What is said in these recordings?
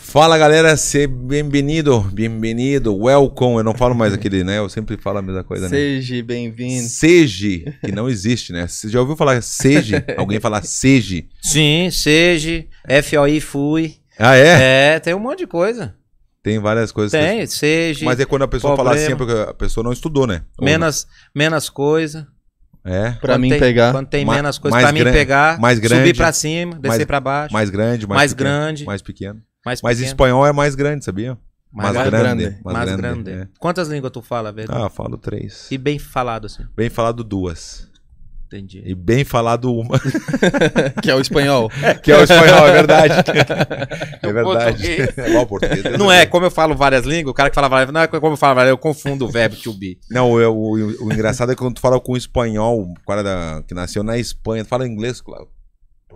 Fala galera, seja bem-vindo, bem-vindo, welcome. Eu não falo mais aquele, né? Eu sempre falo a mesma coisa, né? seja né? bem-vindo. Seja, que não existe, né? Você já ouviu falar seja? Alguém falar seja? Sim, seja, FOI, fui. Ah, é? É, tem um monte de coisa. Tem várias coisas. Tem, que... seja. Mas é quando a pessoa problema. fala assim, é porque a pessoa não estudou, né? Menos, não. menos coisa. É. Pra quando mim tem, pegar. Quando tem Ma menos coisa, pra mim pegar. Mais grande. Subir pra cima, descer mais, pra baixo. Mais grande, mais, mais pequeno, grande. Mais pequeno. Mais Mas espanhol é mais grande, sabia? Mais, mais grande, grande. Mais, mais grande. grande. É. Quantas línguas tu fala, velho? Ah, eu falo três. E bem falado, assim? Bem falado duas. Entendi. E bem falado uma. que é o espanhol. É, que é o espanhol, é verdade. É verdade. É igual português. não né? é, como eu falo várias línguas, o cara que fala várias não é como eu falo várias, eu confundo o verbo to be. Não, eu, o, o, engraçado é que quando tu fala com o espanhol, o cara da, que nasceu na Espanha, tu fala inglês, claro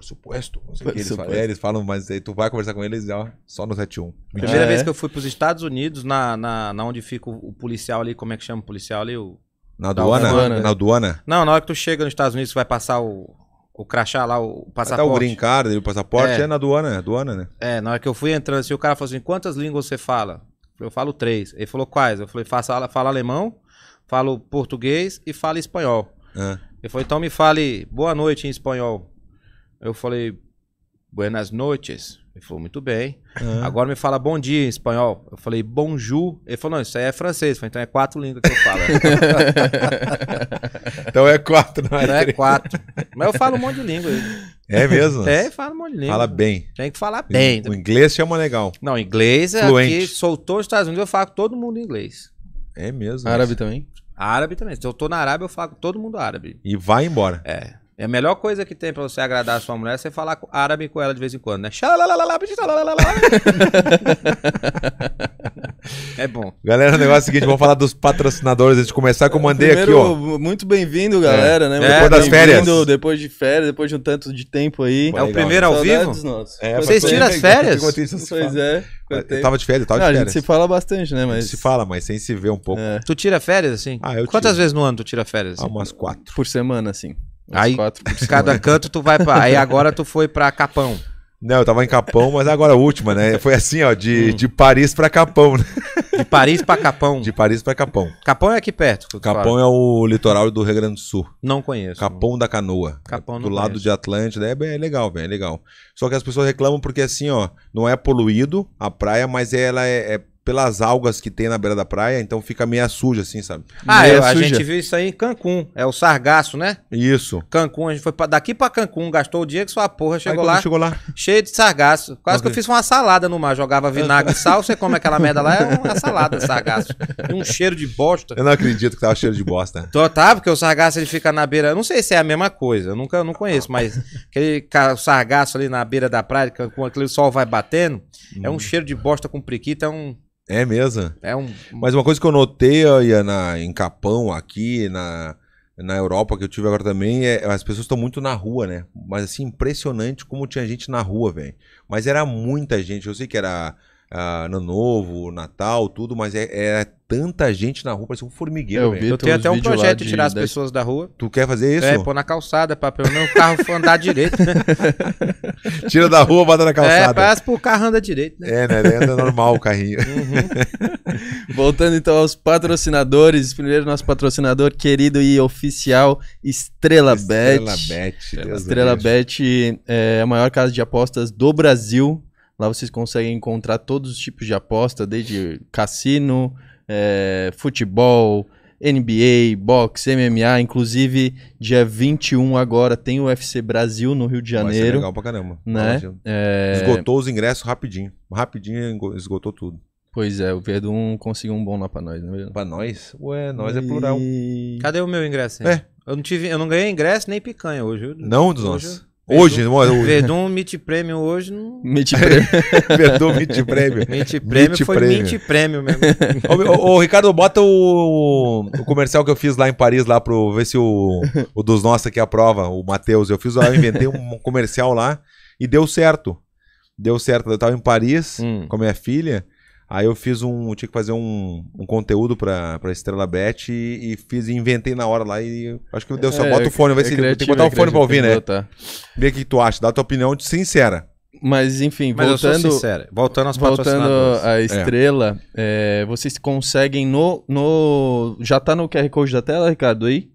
por supuesto, não sei que eles falam, eles falam, mas aí tu vai conversar com eles ó, só no 71. Mentira. Primeira é? vez que eu fui para os Estados Unidos, na, na, na, onde fica o, policial ali, como é que chama o policial ali? O... Na duana? na aduana duana? Não, na hora que tu chega nos Estados Unidos, tu vai passar o, o crachá lá, o passaporte. Até o green card, o passaporte é. é, na duana, é aduana, né? É, na hora que eu fui entrando assim, o cara falou assim, quantas línguas você fala? Eu falo três. Ele falou quais? Eu falei, faça, fala alemão, falo português e falo espanhol. É. Ele falou, então me fale boa noite em espanhol. Eu falei, buenas noites. Ele falou, muito bem. Uhum. Agora me fala bom dia em espanhol. Eu falei, bonjour. Ele falou, não, isso aí é francês. Eu falei, então é quatro línguas que eu falo. Né? então é quatro, não é? Não é quatro. Mas eu falo um monte de língua. É mesmo? É, falo um monte de língua. Fala bem. Tem que falar bem. O inglês chama legal. Não, inglês é Fluente. aqui, soltou os Estados Unidos, eu falo com todo mundo inglês. É mesmo. Árabe também? Árabe também. Se eu tô na Arábia, eu falo com todo mundo árabe. E vai embora. É. É a melhor coisa que tem pra você agradar a sua mulher é você falar árabe com ela de vez em quando, né? é bom. Galera, o negócio é o seguinte, vamos falar dos patrocinadores antes de começar, que eu mandei Primeiro, aqui, ó. Muito bem-vindo, galera, é. né? É, depois das férias. Depois de férias, depois de um tanto de tempo aí. É o primeiro ao vivo? É, Vocês tiram as férias? Pois é. Eu tava de férias, tava Não, de férias. A gente se fala bastante, né? Mas... Se fala, mas sem se ver um pouco. É. Tu tira férias, assim? Ah, eu Quantas tiro. vezes no ano tu tira férias? Assim? Ah, umas quatro. Por semana, assim. Aí, 4%. cada canto tu vai pra. Aí agora tu foi pra Capão. Não, eu tava em Capão, mas agora a última, né? Foi assim, ó, de, hum. de Paris pra Capão, né? De Paris pra Capão. De Paris pra Capão. Capão é aqui perto. Capão fala. é o litoral do Rio Grande do Sul. Não conheço. Capão não. da Canoa. Capão é Do lado conheço. de Atlântida. É, bem, é legal, velho, é legal. Só que as pessoas reclamam porque assim, ó, não é poluído a praia, mas ela é, é pelas algas que tem na beira da praia, então fica meio suja, assim, sabe? Ah, é, a gente viu isso aí em Cancún. É o sargaço, né? Isso. Cancún, a gente foi pra, daqui pra Cancún, gastou o dia que sua porra chegou aí, lá. Chegou lá. Cheio de sargaço. Quase que eu fiz uma salada no mar. Jogava vinagre e sal, você come aquela merda lá, é uma salada de sargaço. E um cheiro de bosta. Eu não acredito que tava cheiro de bosta. Tava, tá, porque o sargaço ele fica na beira. Não sei se é a mesma coisa, eu nunca não conheço, mas aquele sargaço ali na beira da praia, com aquele sol vai batendo, hum. é um hum. cheiro de bosta com priquita, é um. É mesmo? É um... Mas uma coisa que eu notei aí na, em Capão, aqui na, na Europa, que eu tive agora também, é as pessoas estão muito na rua, né? Mas assim, impressionante como tinha gente na rua, velho. Mas era muita gente. Eu sei que era ah, ano novo, Natal, tudo, mas é, é tanta gente na rua, parece um formigueiro. Eu, vi, eu tenho até um projeto de tirar as pessoas da rua. Tu quer fazer isso? É, pôr na calçada, pra pelo menos o carro andar direito. Tira da rua, bota na calçada. É, parece pro carro anda direito, né? É, né? Anda normal o carrinho. Uhum. Voltando então aos patrocinadores, primeiro nosso patrocinador querido e oficial, Estrela, Estrela Bet. Bet. Estrela Bet, Estrela Bet é a maior casa de apostas do Brasil Lá vocês conseguem encontrar todos os tipos de aposta, desde cassino, é, futebol, NBA, boxe, MMA. Inclusive, dia 21 agora tem o UFC Brasil no Rio de Janeiro. Vai ser legal pra caramba. Né? É... Esgotou os ingressos rapidinho. Rapidinho esgotou tudo. Pois é, o Verdun conseguiu um bom lá pra nós, né? Pra nós? Ué, nós e... é plural. Cadê o meu ingresso? Hein? É. Eu não, tive, eu não ganhei ingresso nem picanha hoje. não, dos nossos. Hoje, Verdun, né? hoje. Verdun Meet Prêmio hoje não. Meet Prêmio. Verdun Meet Prêmio. Meet Prêmio foi Prêmio. Meet Prêmio mesmo. ô, ô, ô, Ricardo, bota o, o, comercial que eu fiz lá em Paris, lá para ver se o, o dos nossos aqui aprova, o Matheus. Eu fiz, eu inventei um comercial lá e deu certo. Deu certo. Eu estava em Paris hum. com a minha filha Aí eu fiz um. tinha que fazer um, um conteúdo pra, pra Estrela Bet e, e fiz inventei na hora lá e acho que deu só. É, bota o é fone, vai é, se. criativo, tem que botar o é fone pra ouvir, né? Tá. Vê o que tu acha, dá a tua opinião sincera. Mas enfim, Mas voltando. voltando às Voltando à é. estrela, vocês conseguem no, no. Já tá no QR Code da tela, Ricardo, aí?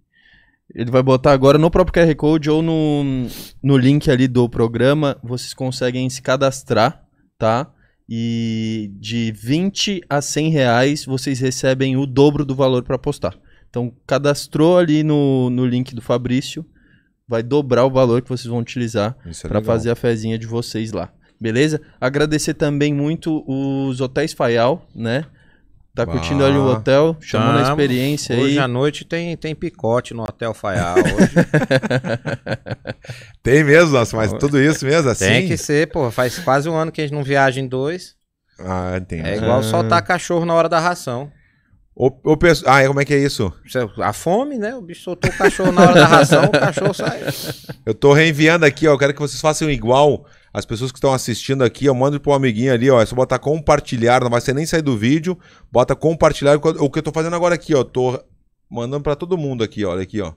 Ele vai botar agora no próprio QR Code ou no, no link ali do programa, vocês conseguem se cadastrar, tá? E de 20 a 100 reais vocês recebem o dobro do valor para apostar. Então cadastrou ali no, no link do Fabrício, vai dobrar o valor que vocês vão utilizar é para fazer a fezinha de vocês lá. Beleza? Agradecer também muito os hotéis Faial, né? Tá curtindo ali o hotel, chamando a experiência hoje aí. Hoje à noite tem, tem picote no Hotel Faial. tem mesmo, nossa, mas tudo isso mesmo assim? Tem que ser, pô. Faz quase um ano que a gente não viaja em dois. Ah, entendi. É igual ah. soltar cachorro na hora da ração. O, o perso... Ah, como é que é isso? A fome, né? O bicho soltou o cachorro na hora da ração, o cachorro sai. Eu tô reenviando aqui, ó. Eu quero que vocês façam igual as pessoas que estão assistindo aqui, eu mando pro amiguinho ali, ó. É só botar compartilhar, não vai ser nem sair do vídeo. Bota compartilhar. O que eu tô fazendo agora aqui, ó. Tô mandando para todo mundo aqui, olha aqui, ó.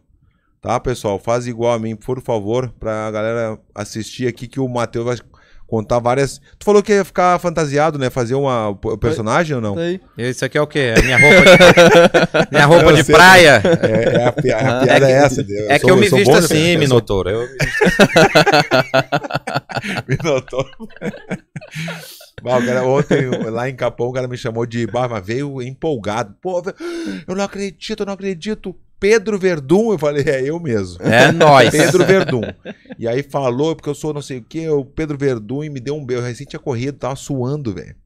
Tá, pessoal? Faz igual a mim, por favor, para a galera assistir aqui que o Matheus vai contar várias. Tu falou que ia ficar fantasiado, né? Fazer uma o personagem ou não? Sei. Isso aqui é o quê? É minha roupa de, minha roupa de sei, praia? É, é, a, pi... a piada é, é essa. é sou, que eu, assim, eu me visto assim, Minotouro. Eu... Minotouro. Bah, o ontem, lá em Capão, o cara me chamou de barba, veio empolgado. Pô, ah, eu não acredito, eu não acredito. Pedro Verdum, eu falei, é eu mesmo. É nós. Pedro Verdum E aí falou, porque eu sou não sei o que, o Pedro Verdum e me deu um beijo. Eu recém tinha corrido, tava suando, velho.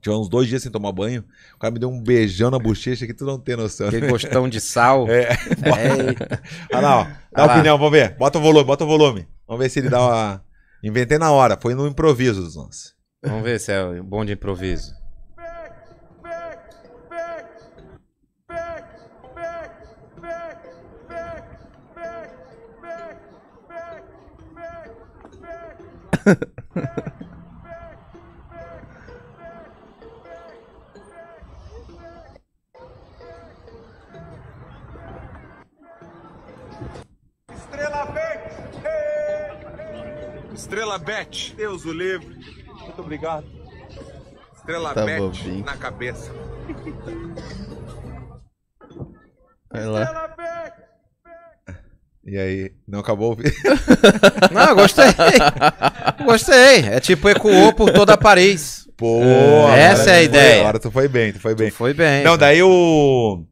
Tinha uns dois dias sem tomar banho. O cara me deu um beijão na bochecha que tu não tem noção. Que gostão de sal. É. é. Olha lá, ó. Dá ah, opinião, lá. vamos ver. Bota o volume, bota o volume. Vamos ver se ele dá uma. Inventei na hora, foi no improviso dos nossos. Vamos ver se é bom de improviso. Estrela Bet! Estrela Bet, Deus o livre. Muito obrigado. Estrela tá Bet na cabeça. Vai lá. E aí, não acabou o vídeo? não, gostei. gostei. É tipo, ecoou por toda a Paris. Pô, é. essa é a ideia. Foi, agora tu foi bem, tu foi bem. Tu foi bem. Não, daí o.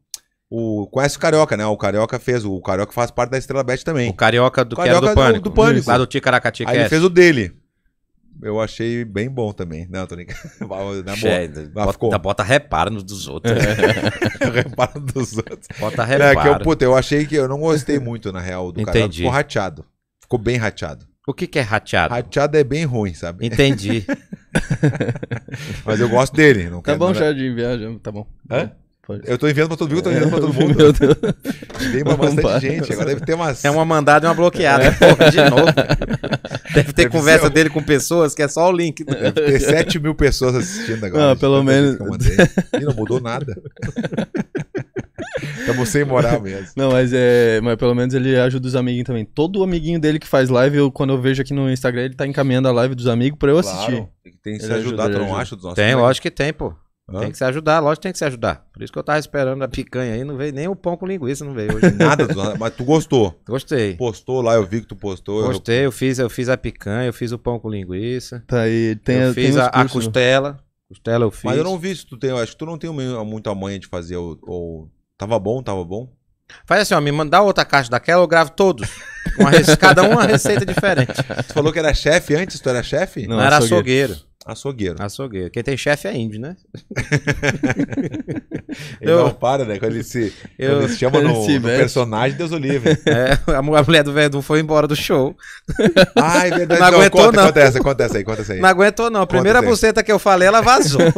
O, conhece o Carioca, né? O Carioca fez. O Carioca faz parte da Estrela Bet também. O Carioca do Carioca que era do, Pânico. Do, do Pânico. Lá do Ticaracati. Aí ele é. fez o dele eu achei bem bom também. Não, tô ligado. Na boa. Bota, bota reparo nos dos outros. É. reparo dos outros. Bota reparo. É, que eu, puta, eu achei que eu não gostei muito, na real, do Entendi. cara. Ficou rateado. Ficou bem rateado. O que, que é rateado? Rateado é bem ruim, sabe? Entendi. Mas eu gosto dele. Não tá quero, bom, não... de viagem tá bom. Hã? Tá Pode. Eu tô enviando pra todo mundo, tô enviando pra todo mundo. Meu Deus. Tem uma bastante Opa. gente, agora deve ter umas. É uma mandada e uma bloqueada. É. Porra, de novo. Deve ter deve conversa ser... dele com pessoas que é só o link. Né? Deve ter 7 mil pessoas assistindo agora. Ah, pelo menos. E não mudou nada. Estamos tá sem moral mesmo. Não, mas é. Mas pelo menos ele ajuda os amiguinhos também. Todo amiguinho dele que faz live, eu, quando eu vejo aqui no Instagram, ele tá encaminhando a live dos amigos pra eu claro. assistir. Tem que se ajudar, ajuda, tu não acha dos nossos? Tem, amigos. lógico que tem, pô. Hã? Tem que se ajudar, lógico que tem que se ajudar. Por isso que eu tava esperando a picanha aí, não veio nem o pão com linguiça, não veio hoje. Nada, mas tu gostou. Gostei. Postou lá, eu vi que tu postou. Gostei, eu, eu fiz, eu fiz a picanha, eu fiz o pão com linguiça. Tá aí, tem Eu fiz tem a, a, costela. Costela eu fiz. Mas eu não vi se tu tem, acho que tu não tem muita manha de fazer ou, ou... tava bom, tava bom. Faz assim, ó, me mandar outra caixa daquela, eu gravo todos. Uma, cada um uma receita diferente. Tu falou que era chefe antes, tu era chefe? Não, não era açougueiro. açougueiro. Açougueiro. Açougueiro. Quem tem chefe é índio, né? ele eu, não para, né? Quando ele se, eu, quando ele se chama no, se no, personagem, Deus o livre. É, a mulher do Verdun foi embora do show. Ai, ah, é verdade. Não, não aguentou, conta, não. acontece acontece aí, acontece aí. Não aguentou, não. A primeira conta buceta aí. que eu falei, ela vazou.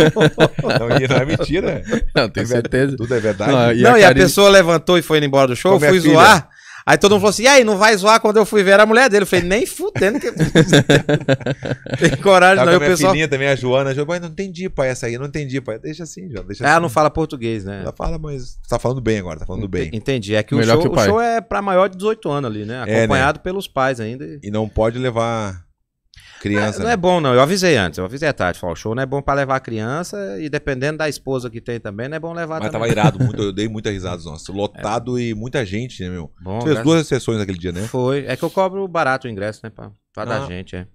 Não, não é mentira. Não, tenho é certeza. Tudo é verdade. Não, e, não, a, e Karine... a pessoa levantou e foi embora do show, eu é fui filha. zoar. Aí todo mundo falou assim: e aí, não vai zoar quando eu fui ver a mulher dele? Eu falei, nem fudendo que. tem coragem, Tava não. Com a minha pessoal... também, a Joana, eu não entendi, pai, essa aí, não entendi, pai. Deixa assim, Joana. Deixa Ela assim. não fala português, né? Ela fala, mas tá falando bem agora, tá falando bem. Entendi. É que, o show, que o, o show, é pra maior de 18 anos ali, né? Acompanhado é, né? pelos pais ainda. E não pode levar Criança. Não, não é né? bom, não. Eu avisei antes. Eu avisei a tarde. falou o show não é bom pra levar a criança e dependendo da esposa que tem também, não é bom levar Mas também. tava irado muito. Eu dei muita risada, nossa. Lotado é. e muita gente, né, meu? Bom, Fez duas sessões naquele dia, né? Foi. É que eu cobro barato o ingresso, né, pra, pra ah. dar gente, é.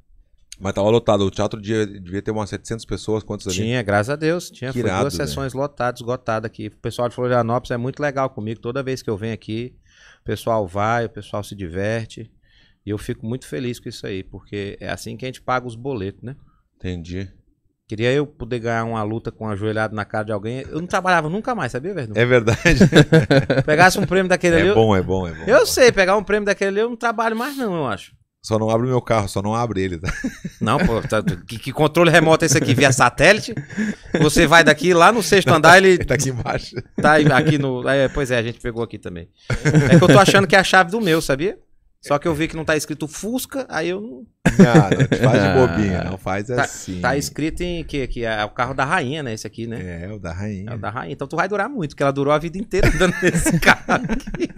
Mas tava lotado. O teatro devia, devia ter umas 700 pessoas, quantas ali? Tinha, graças a Deus. Tinha irado, duas né? sessões lotadas, esgotadas aqui. O pessoal de Florianópolis é muito legal comigo. Toda vez que eu venho aqui, o pessoal vai, o pessoal se diverte. E eu fico muito feliz com isso aí, porque é assim que a gente paga os boletos, né? Entendi. Queria eu poder ganhar uma luta com um ajoelhado na cara de alguém. Eu não trabalhava nunca mais, sabia, Verdão? É verdade. Pegasse um prêmio daquele é ali. É bom, eu... é bom, é bom. Eu é bom. sei, pegar um prêmio daquele ali, eu não trabalho mais, não, eu acho. Só não abre o meu carro, só não abre ele, tá? Não, pô, tá, que, que, controle remoto é esse aqui? Via satélite? Você vai daqui lá no sexto não, andar, ele. Ele tá aqui embaixo. Tá aqui no. É, pois é, a gente pegou aqui também. É que eu tô achando que é a chave do meu, sabia? Só que eu vi que não tá escrito Fusca, aí eu não. Ah, não, não faz de bobinha, não faz tá, assim. Tá escrito em que, que é o carro da rainha, né? Esse aqui, né? É, o da rainha. É o da rainha. Então tu vai durar muito, porque ela durou a vida inteira andando nesse carro aqui.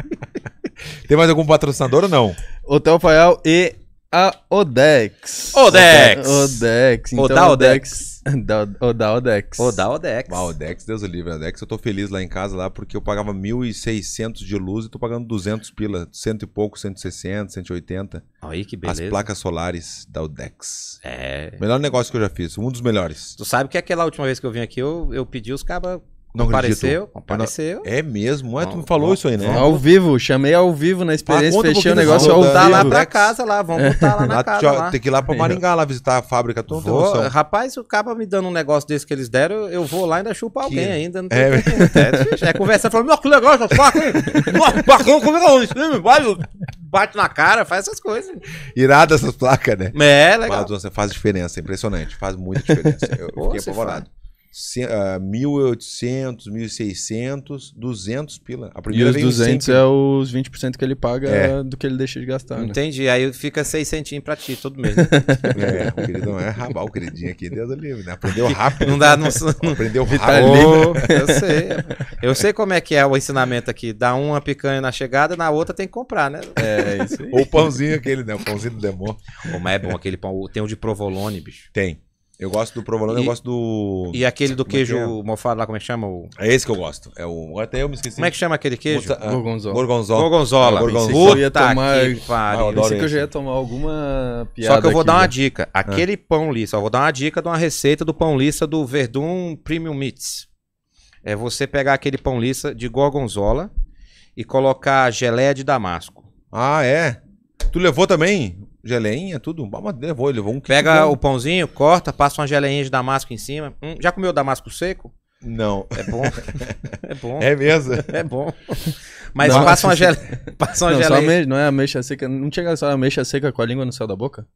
Tem mais algum patrocinador ou não? Hotel Fael e a Odex. Odex! Odex. Então, Odex. Odex Da, o oh, da Odex. O oh, da Odex. Ah, Odex, Deus o livre. Odex, eu tô feliz lá em casa, lá, porque eu pagava 1.600 de luz e tô pagando 200 pila. Cento e pouco, 160, 180. Aí, que beleza. As placas solares da Odex. É. Melhor negócio que eu já fiz. Um dos melhores. Tu sabe que aquela última vez que eu vim aqui, eu, eu pedi os cabas não apareceu, apareceu. É mesmo, é, tu me falou isso aí, né? ao vivo, chamei ao vivo na experiência, ah, fechei um o negócio Vamos voltar lá pra casa lá, vamos voltar é. lá na casa lá. Tem que ir lá pra Maringá, lá visitar a fábrica, tu vou, Rapaz, o cara me dando um negócio desse que eles deram, eu vou lá e ainda chupa alguém que... ainda. Não é tem é, é, conversa, falando, meu, que negócio, essa faca, hein? É bate na cara, faz essas coisas. Irada essas placas, né? É, legal. Mas você faz diferença, impressionante, faz muita diferença. Eu fiquei apavorado. 1.800, 1.600, 200 pila. A primeira e os 200 é os 20% que ele paga é. do que ele deixa de gastar. Né? Entendi. Né? Aí fica 6 centinhos pra ti todo mês. Né? é, o queridão é rabal, o queridinho aqui, Deus livre, né? Aprendeu rápido. Não dá, não. aprendeu tá rápido. eu sei. Eu sei como é que é o ensinamento aqui. Dá uma picanha na chegada, na outra tem que comprar, né? É, isso Ou o pãozinho aquele, né? O pãozinho do demônio. Como é bom aquele pão. Tem o de provolone, bicho. Tem. Eu gosto do provolone, e, eu gosto do. E aquele do é queijo é? mofado lá, como é que chama? O... É esse que eu gosto. É o... Até eu me esqueci. Como é que chama aquele queijo? Muta... Ah, gorgonzola. Gorgonzola. Gorgonzola. É, gorgonzola. eu ia tomar... que pariu. Ah, eu pensei que eu já ia tomar alguma piada. Só que eu vou aqui, dar uma né? dica. Ah. Aquele ah. pão lista, eu vou dar uma dica de uma receita do pão lista do Verdun Premium Meats. É você pegar aquele pão lista de gorgonzola e colocar geleia de damasco. Ah, é? Tu levou também? geleinha, tudo. vamos levou, levou um Pega quilo. o pãozinho, corta, passa uma geleinha de damasco em cima. Hum, já comeu damasco seco? Não. É bom. É bom. É mesmo? É bom. Mas não, passa uma geleinha. Passa uma não, geleinha. não é ameixa seca. Não chega a ameixa seca com a língua no céu da boca?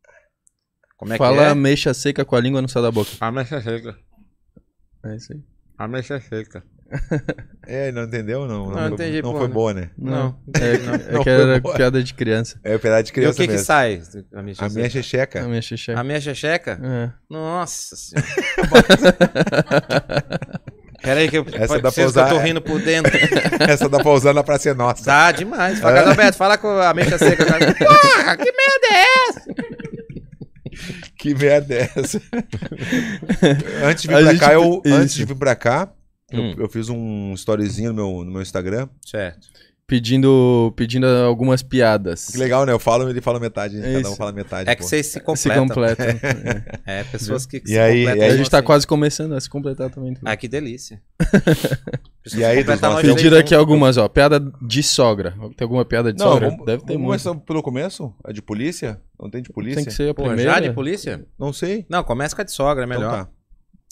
Como é Fala que é? ameixa seca com a língua no céu da boca. Ameixa seca. É isso aí. Ameixa seca. É, não entendeu? Não, não, não foi, entendi. Não foi né? boa, bom, né? Não. É, é que é era boa. piada de criança. É piada de criança. E o que mesmo. que sai? A minha, xixeca checheca. A minha checheca. A minha xixeca É. Nossa senhora. Peraí, que eu, Essa dá pra usar... eu tô rindo por dentro. Essa dá pra usar na Praça Nossa. Dá demais. Fala, é. Alberto, fala com a mecha seca. Porra, que merda é essa? Que merda é essa? antes de vir a pra gente... cá, eu. Isso. Antes de vir pra cá Hum. Eu, eu, fiz um storyzinho no meu, no meu Instagram. Certo. Pedindo, pedindo algumas piadas. Que legal, né? Eu falo, ele fala metade, né? cada um fala metade. É que você vocês se completam. Se completam. É, é. pessoas que, que e se aí, completam. E aí, a gente tá assim. quase começando a se completar também. Ah, que delícia. e aí, pedir aqui algumas, ó. Piada de sogra. Tem alguma piada de Não, sogra? Vamos, Deve ter vamos muito. Começando pelo começo? A é de polícia? Não tem de polícia? Tem que ser a primeira. Pô, já de polícia? Não sei. Não, começa com a de sogra, é então melhor. Então tá.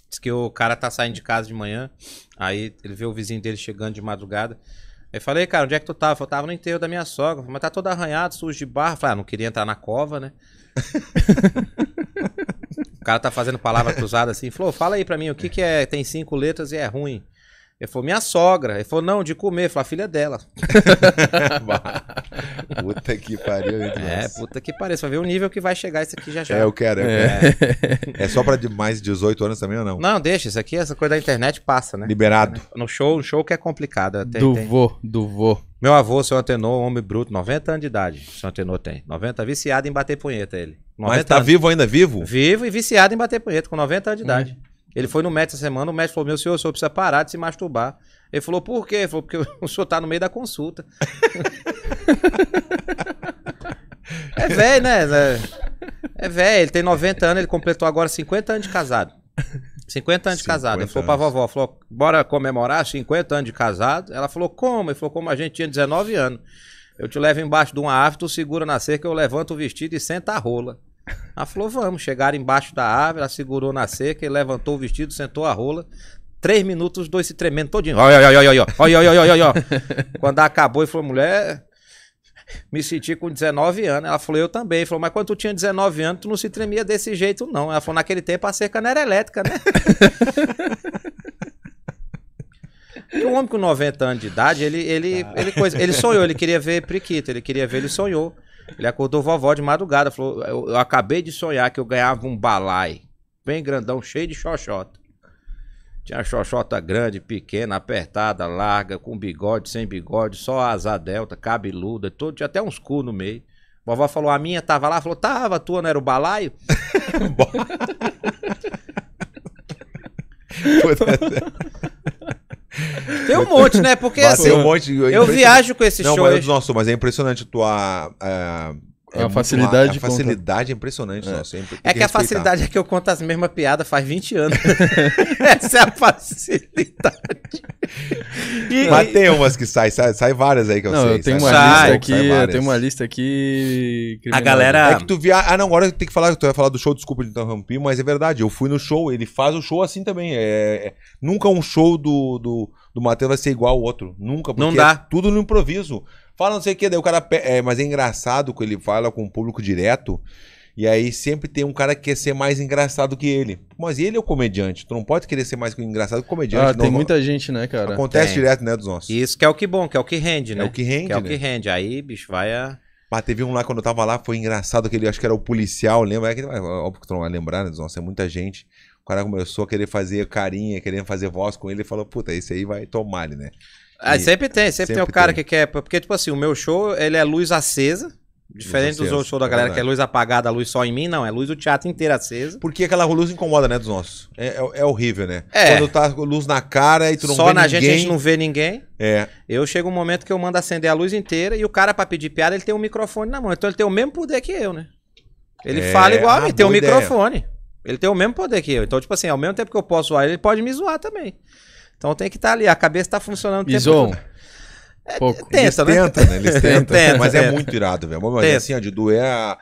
Diz que o cara tá saindo de casa de manhã, aí ele vê o vizinho dele chegando de madrugada. Aí falei, cara, onde é que tu tava? Eu tava no enterro da minha sogra. Falei, mas tá todo arranhado, sujo de barra, Falei, ah, não queria entrar na cova, né? o cara tá fazendo palavra cruzada assim. Falou, fala aí pra mim, o que que é, tem cinco letras e é ruim? Ele falou, minha sogra. Ele falou, não, de comer. Ele falou, a filha é dela. puta que pariu. Hein, é, puta que pariu. Você vai ver o nível que vai chegar isso aqui já já. É, eu quero. Eu é. Quero. é só pra de mais de 18 anos também ou não? Não, deixa. Isso aqui, essa coisa da internet passa, né? Liberado. No show, no show que é complicado. até. do tem... vô, do vô. Meu avô, seu Antenor, homem bruto, 90 anos de idade. Seu Antenor tem. 90, viciado em bater punheta ele. Mas tá anos. vivo ainda, vivo? Vivo e viciado em bater punheta, com 90 anos de idade. Hum. Ele foi no médico essa semana, o médico falou: meu senhor, o senhor precisa parar de se masturbar. Ele falou, por quê? Ele falou, porque o senhor tá no meio da consulta. é velho, né? É, é velho, ele tem 90 anos, ele completou agora 50 anos de casado. 50 anos 50 de casado. Ele falou pra vovó, falou, bora comemorar 50 anos de casado. Ela falou, como? Ele falou, como a gente tinha 19 anos. Eu te levo embaixo de uma árvore, tu segura na cerca, eu levanto o vestido e senta a rola. Ela falou, vamos. Chegaram embaixo da árvore, ela segurou na cerca, e levantou o vestido, sentou a rola. Três minutos, os dois se tremendo todinho. Olha, olha, olha, olha, olha, olha, olha, olha. Quando acabou, e falou, mulher, me senti com 19 anos. Ela falou, eu também. falou, mas quando tu tinha 19 anos, tu não se tremia desse jeito, não. Ela falou, naquele tempo a cerca não era elétrica, né? E um homem com 90 anos de idade, ele, ele, tá. ele, coisa, ele sonhou, ele queria ver Priquito, ele queria ver, ele sonhou. Ele acordou vovó de madrugada, falou: eu, eu acabei de sonhar que eu ganhava um balai, bem grandão, cheio de xoxota. Tinha xoxota grande, pequena, apertada, larga, com bigode, sem bigode, só asa delta, cabeluda, todo, tinha até uns cu no meio. Vovó falou, a minha tava lá, falou, tava, a tua não era o balaio? Tem um monte, né? Porque Bateu assim, um monte, é eu, eu viajo com esses não, shows. Mas, nossa, mas é impressionante a tua. É, é a facilidade. A facilidade é impressionante. É, nossa, é, é que, que a facilidade é que eu conto as mesmas piadas faz 20 anos. Essa é a facilidade. E, Mas tem umas que saem, sai, sai, várias aí que eu não, sei. Eu tenho, sai, uma sai, aqui, tenho uma lista aqui. A galera. É que tu via. Ah, não, agora tem que falar. Tu vai falar do show, desculpa de interromper, mas é verdade. Eu fui no show, ele faz o show assim também. É, é... Nunca um show do, do do Matheus vai ser igual ao outro. Nunca, porque não é dá. É tudo no improviso. Fala não sei o que, daí o cara. É, mas é engraçado que ele fala com o público direto. E aí sempre tem um cara que quer ser mais engraçado que ele. Mas ele é o comediante. Tu não pode querer ser mais engraçado que o comediante. Ah, não, tem muita gente, né, cara? Acontece tem. direto, né, dos nossos. Isso que é o que é bom, que é o que rende, né? É o que rende, que é o que né? rende. Aí, bicho, vai a... Mas teve um lá, quando eu tava lá, foi engraçado, que ele, acho que era o policial, lembra? É óbvio que tu não vai lembrar, né, dos nossos, é muita gente. O cara começou a querer fazer carinha, querendo fazer voz com ele, ele falou, puta, esse aí vai tomar ele, né? Ah, sempre tem, sempre, sempre tem o cara tem. que quer. Porque, tipo assim, o meu show, ele é luz acesa. Diferente luz dos outros shows da é galera, é que é luz apagada, a luz só em mim, não. É luz o teatro inteiro acesa. Porque aquela luz incomoda, né, dos nossos. É, é, é horrível, né? É. Quando tá luz na cara e tu não só vê ninguém. Só na gente a gente não vê ninguém. É. Eu chego um momento que eu mando acender a luz inteira e o cara, pra pedir piada, ele tem um microfone na mão. Então ele tem o mesmo poder que eu, né? Ele é, fala igual a ah, mim, tem um ideia. microfone. Ele tem o mesmo poder que eu. Então, tipo assim, ao mesmo tempo que eu posso zoar ele, ele pode me zoar também. Então tem que estar tá ali, a cabeça tá funcionando o Zoam. É, Pouco. É tenta, eles né? tentam, né? Eles é tentam. tenta, mas é muito irado, velho. Mas assim, ó, de doer a,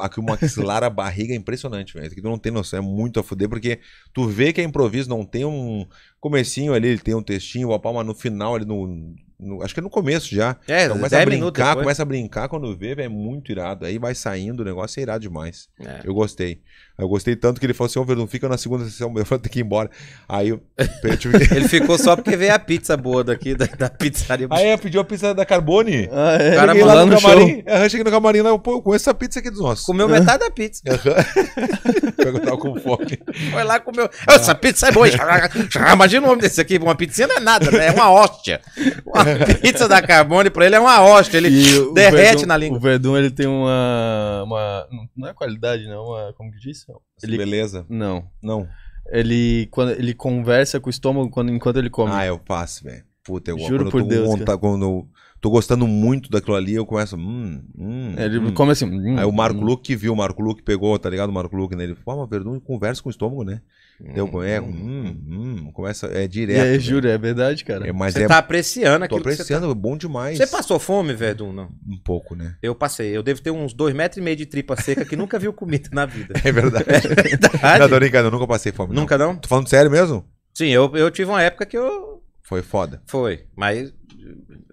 aqui o maxilar, a barriga é impressionante, velho. Aqui tu não tem noção, é muito a fuder, porque tu vê que é improviso, não tem um comecinho ali, ele tem um textinho, a palma no final, ali no, no, acho que é no começo já. É, então, começa a brincar, começa a brincar quando vê, véio, é muito irado. Aí vai saindo, o negócio é irado demais. É. Eu gostei. Eu gostei tanto que ele falou assim: Ô, oh, fica na segunda sessão. Eu falei: tem que ir embora. Aí eu, eu tive... ele ficou só porque veio a pizza boa daqui, da, da pizzaria. Aí eu pedi a pizza da Carbone. Ah, é. O cara lá no, no camarim. Show. É, cheguei no camarim lá, pô, eu conheço essa pizza aqui dos nossos. Comeu metade da pizza. eu tava com fome. Foi lá, comeu. É, ah. Essa pizza é boa. Imagina o nome desse aqui. Uma pizza não é nada, né? É uma hóstia. Uma pizza da Carbone pra ele é uma hóstia. Ele e derrete Verdun, na língua. O Verdun, ele tem uma, uma. Não é qualidade, não. Uma, como que disse? céu. Assim, ele... Beleza? Não. Não. Ele, quando, ele conversa com o estômago quando, enquanto ele come. Ah, eu passo, velho. Puta, eu Juro por eu Deus. Monta, quando eu tô gostando muito daquilo ali, eu começo. Hum, hum, é, ele hum. come assim. Hum, aí o Marco hum. Luque viu, o Marco Luque pegou, tá ligado? O Marco Luque né? Ele Né? Pô, ah, mas Verdun conversa com o estômago, né? Deu bom, é, hum, hum, começa, é direto. É, juro, é verdade, cara. É, mas você é, tá apreciando aquilo Tô tá- apreciando, tá... bom demais. Você passou fome, velho não? Um pouco, né? Eu passei, eu devo ter uns dois metros e meio de tripa seca que nunca viu comida na vida. É verdade. É verdade. Não, tô brincando, eu nunca passei fome. Nunca não? não? Tô falando sério mesmo? Sim, eu, eu tive uma época que eu... Foi foda. Foi, mas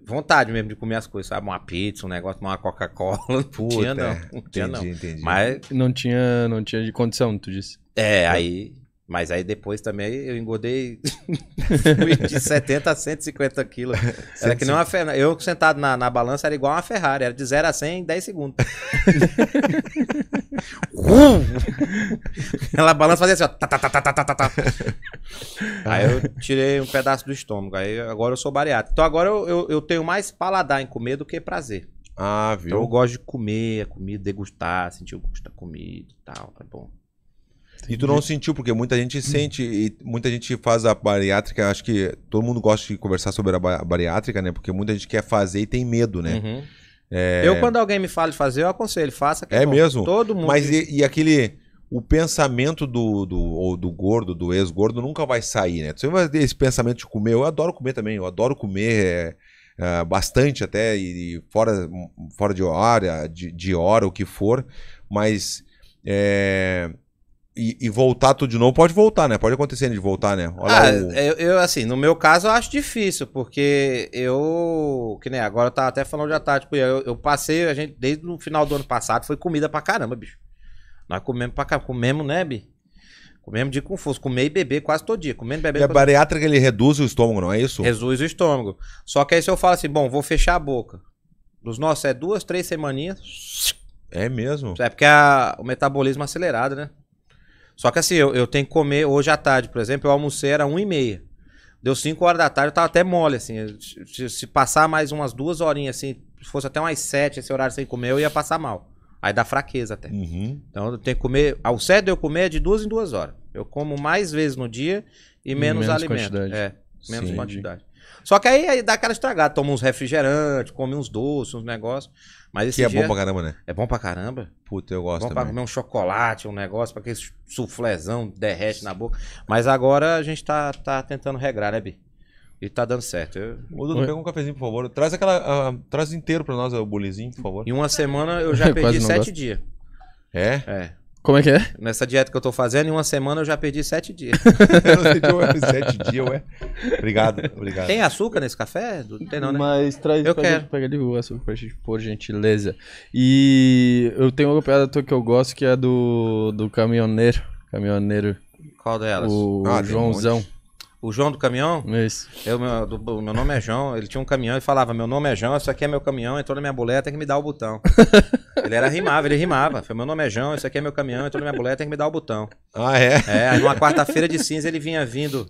vontade mesmo de comer as coisas, sabe? Uma pizza, um negócio, uma Coca-Cola. Não Puta, tinha, não. É. Não entendi, tinha, não. Entendi. Mas... Não tinha, não tinha de condição, tu disse. É, aí... Mas aí depois também eu engordei de 70 a 150 quilos. Era que não uma Ferrari. Eu sentado na, na balança era igual uma Ferrari. Era de 0 a 100 em 10 segundos. Ela balança fazia assim, ó. Tá tá, tá, tá, tá, tá, tá, tá. Aí eu tirei um pedaço do estômago. Aí agora eu sou bariátrico. Então agora eu, eu, eu tenho mais paladar em comer do que prazer. Ah, viu? Então eu gosto de comer a comida, degustar, sentir o gosto da comida e tal. É bom. Entendi. E tu não sentiu, porque muita gente hum. sente, e muita gente faz a bariátrica, acho que todo mundo gosta de conversar sobre a bariátrica, né? Porque muita gente quer fazer e tem medo, né? Uhum. É... Eu, quando alguém me fala de fazer, eu aconselho, faça. É, é bom. mesmo. Todo mundo. Mas e, e, aquele. O pensamento do, do, ou do gordo, do ex-gordo, nunca vai sair, né? Tu vai ter esse pensamento de comer. Eu adoro comer também, eu adoro comer é, é, bastante até, e, e, fora, fora de hora, de, de hora, o que for. Mas é, e, e, voltar tudo de novo, pode voltar, né? Pode acontecer de voltar, né? Olha ah, o... eu, eu, assim, no meu caso eu acho difícil, porque eu. Que nem agora eu tava até falando já tarde, tá, tipo, eu, eu passei, a gente, desde o final do ano passado, foi comida pra caramba, bicho. Nós comemos pra caramba, comemos, né, bicho Comemos de confuso, comer e beber quase todo dia. Comendo, bebendo. E é a bariátrica ele reduz o estômago, não é isso? Reduz o estômago. Só que aí se eu falo assim, bom, vou fechar a boca. Dos nossos é duas, três semaninhas. É mesmo? É porque a, o metabolismo acelerado, né? Só que assim, eu, eu tenho que comer hoje à tarde, por exemplo, eu almocei era 1h30. Deu 5 horas da tarde, eu tava até mole, assim. Se, se, passar mais umas duas horinhas, assim, fosse até umas 7 esse horário sem comer, eu ia passar mal. Aí dá fraqueza até. Uhum. Então eu tenho que comer. Ao certo eu comer é de duas em duas horas. Eu como mais vezes no dia e menos, menos alimento. Quantidade. É, menos Sim. quantidade. Só que aí, aí dá aquela estragada, toma uns refrigerantes, come uns doces, uns negócios. Mas esse que é dia, bom pra caramba, né? É bom pra caramba. Puta, eu gosto bom também. Pra comer um chocolate, um negócio, pra aquele suflezão derrete na boca. Mas agora a gente tá, tá tentando regrar, né, Bi? E tá dando certo. Eu... Dudu, pega um cafezinho, por favor. Traz aquela. Uh, traz inteiro pra nós, o bolizinho, por favor. Em uma semana eu já perdi sete dias. É? É. Como é que é? Nessa dieta que eu tô fazendo, em uma semana eu já perdi sete dias. sete dias, ué. Obrigado, obrigado. Tem açúcar nesse café? Não tem não, né? Mas traz eu pra quero. gente pegar de rua, açúcar, por gentileza. E eu tenho uma piada que eu gosto, que é do, do caminhoneiro. Caminhoneiro. Qual delas? O ah, Joãozão. O João do caminhão? Isso. Eu, meu, do, meu nome é João. Ele tinha um caminhão e falava: Meu nome é João, isso aqui é meu caminhão, entrou na minha boleta, tem que me dar o botão. ele era rimava, ele rimava. Foi meu nome é João, isso aqui é meu caminhão, entrou na minha boleta, tem que me dar o botão. Ah, é? É, aí numa quarta-feira de cinza ele vinha vindo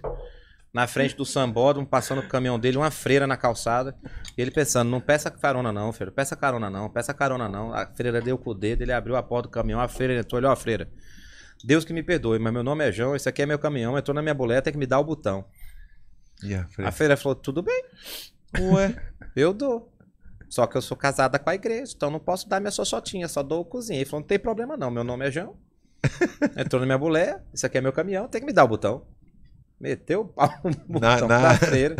na frente do sambódromo, passando o caminhão dele, uma freira na calçada. E ele pensando, não peça carona não, freira, peça carona não, peça carona não. A freira deu com o dedo, ele abriu a porta do caminhão, a freira entrou, olhou a freira. Deus que me perdoe, mas meu nome é João, esse aqui é meu caminhão, entrou na minha boleta, tem é que me dar o botão. Yeah, a feira falou, tudo bem. Ué, eu dou. Só que eu sou casada com a igreja, então não posso dar minha sossotinha, só dou cozinha. Ele falou, não tem problema não, meu nome é João. Entrou na minha bolé, Isso aqui é meu caminhão, tem que me dar o botão. Meteu o pau no botão na... da feira.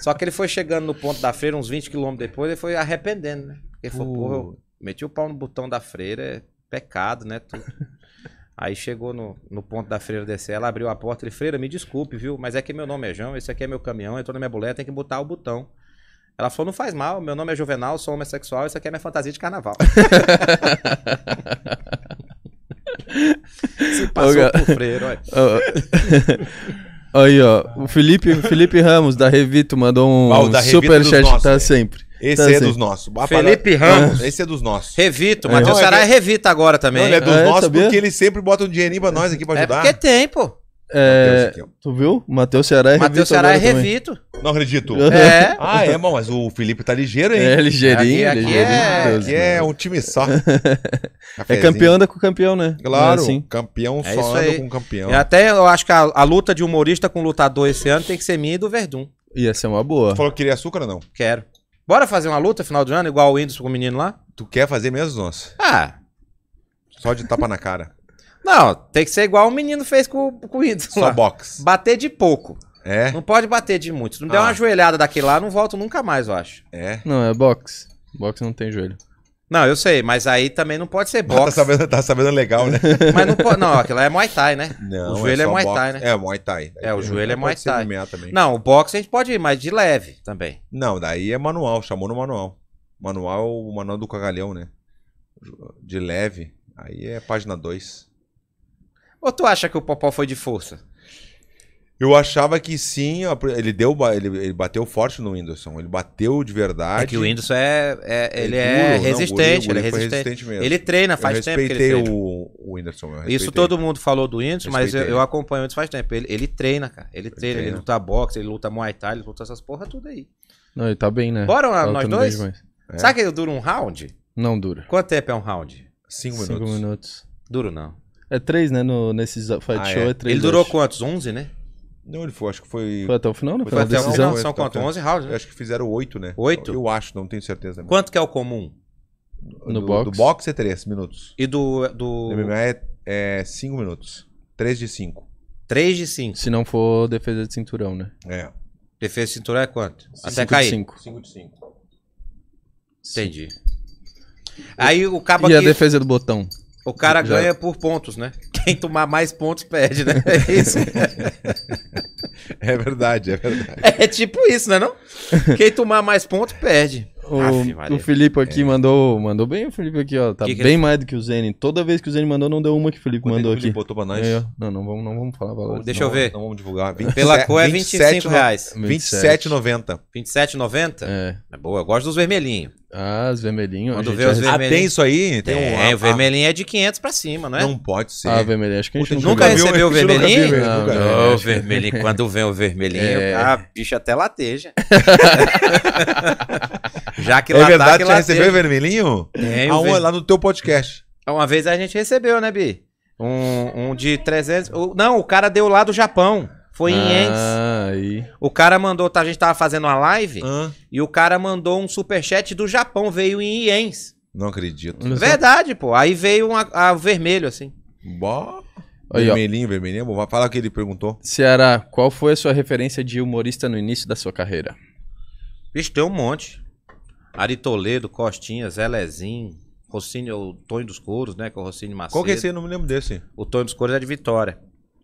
Só que ele foi chegando no ponto da feira, uns 20 quilômetros depois, ele foi arrependendo, né? Ele falou, uh. porra, eu meti o pau no botão da freira, é pecado, né? Tudo. Aí chegou no, no ponto da freira descer, ela abriu a porta e freira, me desculpe, viu? Mas é que meu nome é João, esse aqui é meu caminhão, entrou na minha boleta, tem que botar o botão. Ela falou, não faz mal, meu nome é Juvenal, sou homossexual, isso aqui é minha fantasia de carnaval. Se passou Ô, por freiro, olha. Aí, ó, o Felipe, Felipe Ramos, da Revito, mandou um superchat super chat, tá sempre. Esse então, é assim, dos nossos. Felipe Ramos. Esse é dos nossos. Revito. É. Matheus Sarai é revita agora também. Não, ele é dos é, nossos sabia? porque eles sempre botam um dinheirinho pra nós aqui pra é ajudar. É porque tem, pô. É, tu viu? Matheus Ceará é Matheus Ceará é revito. Também. Não acredito. É. Ah, é, bom, mas o Felipe tá ligeiro, hein? É, ligeirinho. Aqui, aqui ligeirinho, é, aqui é, é um time só. é campeão anda com campeão, né? É claro, é assim. campeão é só anda com campeão. E até eu acho que a, a, luta de humorista com lutador esse ano tem que ser minha e do Verdun. Ia ser uma boa. Tu falou que queria açúcar ou não? Quero. Bora fazer uma luta final do ano, igual o Whindersson com o menino lá? Tu quer fazer mesmo, nossos? Ah. Só de tapa na cara. Não, tem que ser igual o menino fez com, com o Whindersson. Só box. Bater de pouco. É? Não pode bater de muito. Se não der ah. uma joelhada daquele lá, não volto nunca mais, eu acho. É. Não, é box. Box não tem joelho. Não, eu sei, mas aí também não pode ser tá boxe. Tá sabendo, tá sabendo legal, né? mas não pode. Não, aquilo é Muay Thai, né? Não, o é joelho é, é Muay Thai, boxe. né? É, Muay Thai. É, o joelho é Muay Thai. Não, o boxe a gente pode ir, mas de leve também. Não, daí é manual, chamou no manual. Manual, o manual do cagalhão, né? De leve, aí é página 2. Ou tu acha que o Popó foi de força? Eu achava que sim, ele deu, ele, ele bateu forte no Whindersson, ele bateu de verdade. É que o Whindersson é, é, é, é ele é, duro, resistente, não, o o ele é resistente. resistente. mesmo. Ele treina faz tempo que ele treina. O, Whindersson, eu Isso todo mundo falou do Whindersson, respeitei. mas eu, eu, acompanho isso faz tempo. Ele, ele treina, cara, ele treina, ele luta boxe, ele luta Muay Thai, ele luta essas porra tudo aí. Não, ele tá bem, né? Bora tá nós dois? É. Sabe que dura um round? Não dura. Quanto tempo é um round? Cinco minutos. Cinco minutos. Duro não. É três, né? No, nesses fight ah, show é, é três. Ele durou acho. quantos? Onze, né? Não, ele foi, acho que foi. Foi até o final, não? Foi, foi até o final. São é, quanto? 11 rounds? Né? Acho que fizeram 8, né? 8? Eu acho, não tenho certeza. Também. Quanto que é o comum? No, do, boxe? Do boxe é 3 minutos. E do. Do, MMA é 5 é minutos. 3 de 5. 3 de 5. Se não for defesa de cinturão, né? É. Defesa de cinturão é quanto? Cinco até cair. 5 de 5. Entendi. Aí o cabo E a defesa do botão? O cara Já... ganha por pontos, né? Quem tomar mais pontos perde, né? É isso. é verdade, é verdade. É, tipo isso, né não, Quem tomar mais pontos perde. O, Aff, o Felipe aqui é. mandou, mandou bem o Felipe aqui, ó. Tá que que bem ele... mais do que o Zene. Toda vez que o Zene mandou, não deu uma que o Felipe Quando mandou ele aqui. botou pra nós. não, não vamos, não vamos falar Deixa não, eu ver. Não vamos divulgar. 20, Pela cor é 25 27, reais. 27,90. 27,90? É. É boa, eu gosto dos vermelhinhos. Ah, os vermelhinhos. Quando vê os vermelhinhos. Ah, tem isso aí? Tem, um, é, ah, o ah. vermelhinho é de 500 pra cima, não é? Não pode ser. Ah, vermelhinho, acho que a gente Puta, nunca, nunca recebeu o vermelhinho? Nunca não, não, o vermelhinho, quando vem o vermelhinho, é. a ah, bicha até lateja. Já que é verdade, tá, já recebeu o vermelhinho? Tem. Ah, um, ver... Lá no teu podcast. Uma vez a gente recebeu, né, Bi? Um, um de 300... Não, o cara deu lá do Japão. Foi em ah, Aí. O cara mandou, tá, a gente tava fazendo uma live ah. e o cara mandou um superchat do Japão, veio em Iens. Não acredito. Verdade, pô. Aí veio um a, a vermelho, assim. Bó. vermelhinho, ó. vermelhinho. Bom, fala o que ele perguntou. Ceará, qual foi a sua referência de humorista no início da sua carreira? Vixe, tem um monte. Ari Toledo, Costinha, Zé Lezinho, Rossini, o Tonho dos Couros, né? Que é o Rossini Macedo. Qual que é esse? Eu não me lembro desse. O Tonho dos Couros é de Vitória.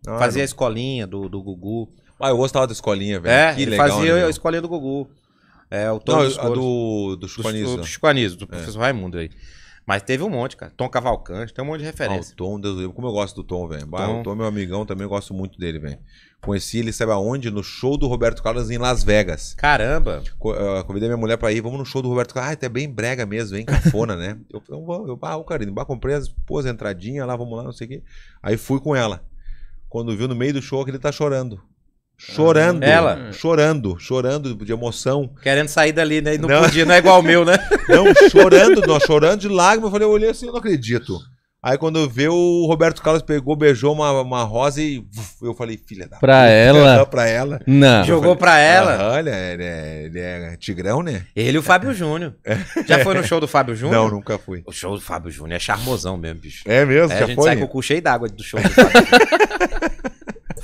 Ah, fazia a escolinha do, do Gugu. Ah, eu gostava da escolinha, velho. É, que legal, fazia né, a escolinha do Gugu. É, o Tom Não, a do, do Chupanismo. Do, do Chupanismo, é. do professor é. Raimundo aí. Mas teve um monte, cara. Tom Cavalcante, tem um monte de referência. Ah, o Tom, Deus do como eu gosto do Tom, velho. Tom... O Tom, é meu amigão, também gosto muito dele, velho. Conheci ele, sabe aonde? No show do Roberto Carlos em Las Vegas. Caramba! Co uh, convidei minha mulher pra ir, vamos no show do Roberto Carlos. Ah, até bem brega mesmo, hein? Cafona, né? Eu falei, eu, ah, o carinho, bah, comprei as pôs, entradinha lá, vamos lá, não sei o quê. Aí fui com ela quando viu no meio do show que ele tá chorando. Ah. Chorando. Ela? Hum. Chorando, chorando de emoção. Querendo sair dali, né? E não, não. podia, não é igual o meu, né? Não, chorando, não, chorando de lágrimas. Eu falei, eu olhei assim, eu não acredito. Aí quando viu o Roberto Carlos pegou, beijou uma, uma rosa e uf, eu falei, filha da. Pra ela? Não, pra ela. Não. Jogou falei, pra ela? Olha, é, ele, é, ele é, tigrão, né? Ele e o Fábio Júnior. Já foi no show do Fábio Júnior? Não, nunca fui. O show do Fábio Júnior é charmosão mesmo, bicho. É mesmo? É, já a gente foi? sai com o cu cheio d'água do show do Fábio Júnior.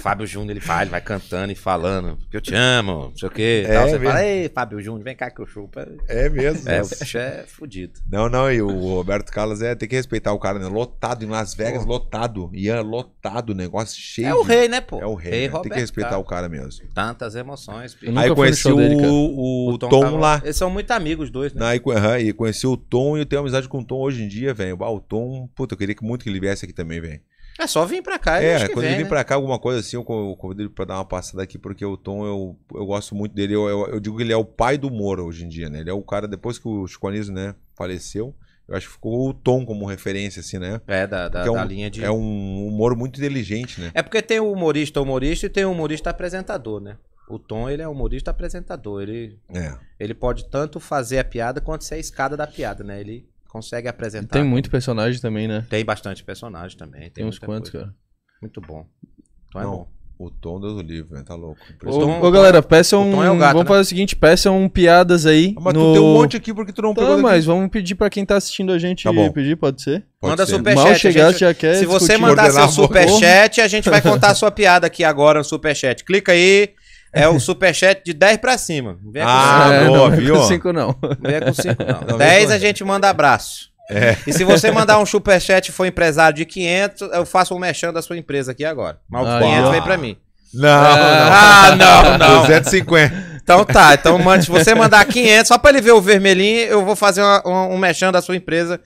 Fábio Júnior, ele vai, ele vai cantando e falando que eu te amo, não sei o quê. É tal. Você fala, ei, Fábio Júnior, vem cá que eu chupo. É mesmo. É, né? o é fudido. Não, não, e o Roberto Carlos é, tem que respeitar o cara, né? Lotado, em Las Vegas, pô. lotado. Ian, é lotado, negócio cheio. É o rei, né, pô? É o rei, rei né? tem que respeitar o cara mesmo. Tantas emoções. Aí conheci o, dele, o, o, Tom, Tom lá. Eles são muito amigos, os dois, né? Aí, e conheci o Tom e eu tenho amizade com o Tom hoje em dia, velho. o Tom, puta, eu queria muito que ele viesse aqui também, velho. É só vir pra cá. É, quando vem, ele vem né? pra cá, alguma coisa assim, eu convido ele pra dar uma passada aqui, porque o Tom, eu, eu gosto muito dele. Eu, eu, eu digo que ele é o pai do Moro hoje em dia, né? Ele é o cara, depois que o Chico Anísio, né, faleceu, eu acho que ficou o Tom como referência, assim, né? É, da, da, é um, da, linha de. É um humor muito inteligente, né? É porque tem o humorista humorista e tem o humorista apresentador, né? O Tom, ele é humorista apresentador. Ele, é. ele pode tanto fazer a piada quanto ser a escada da piada, né? Ele consegue apresentar. E tem muito personagem também, né? Tem bastante personagem também. Tem, tem uns quantos, coisa. cara? Muito bom. Então Não, é bom. O Tom do livro tá louco. Ô, ô galera, é- peça é um. É gato, vamos né? fazer o seguinte: peça um piadas aí. Ah, mas no... tu tem um monte aqui porque tu não tá, Não, mas vamos pedir pra quem tá assistindo a gente tá bom. pedir, pode ser? Pode Manda ser. superchat. Se discutir. você mandar seu superchat, a gente vai contar a sua piada aqui agora no superchat. Clica aí, é o superchat de 10 pra cima. Não vem ah, com 5, é, não, viu? Com 5 não. Não vem com 5 não. 10 a gente manda abraço. É. E se você mandar um superchat e for empresário de 500, eu faço um mexão da sua empresa aqui agora. Mas o 500 ah, vem pra mim. Não, é. não. Ah, não, não. 250. Então tá, então mande, se você mandar 500, só para ele ver o vermelhinho, eu vou fazer uma, uma, um mexão da sua empresa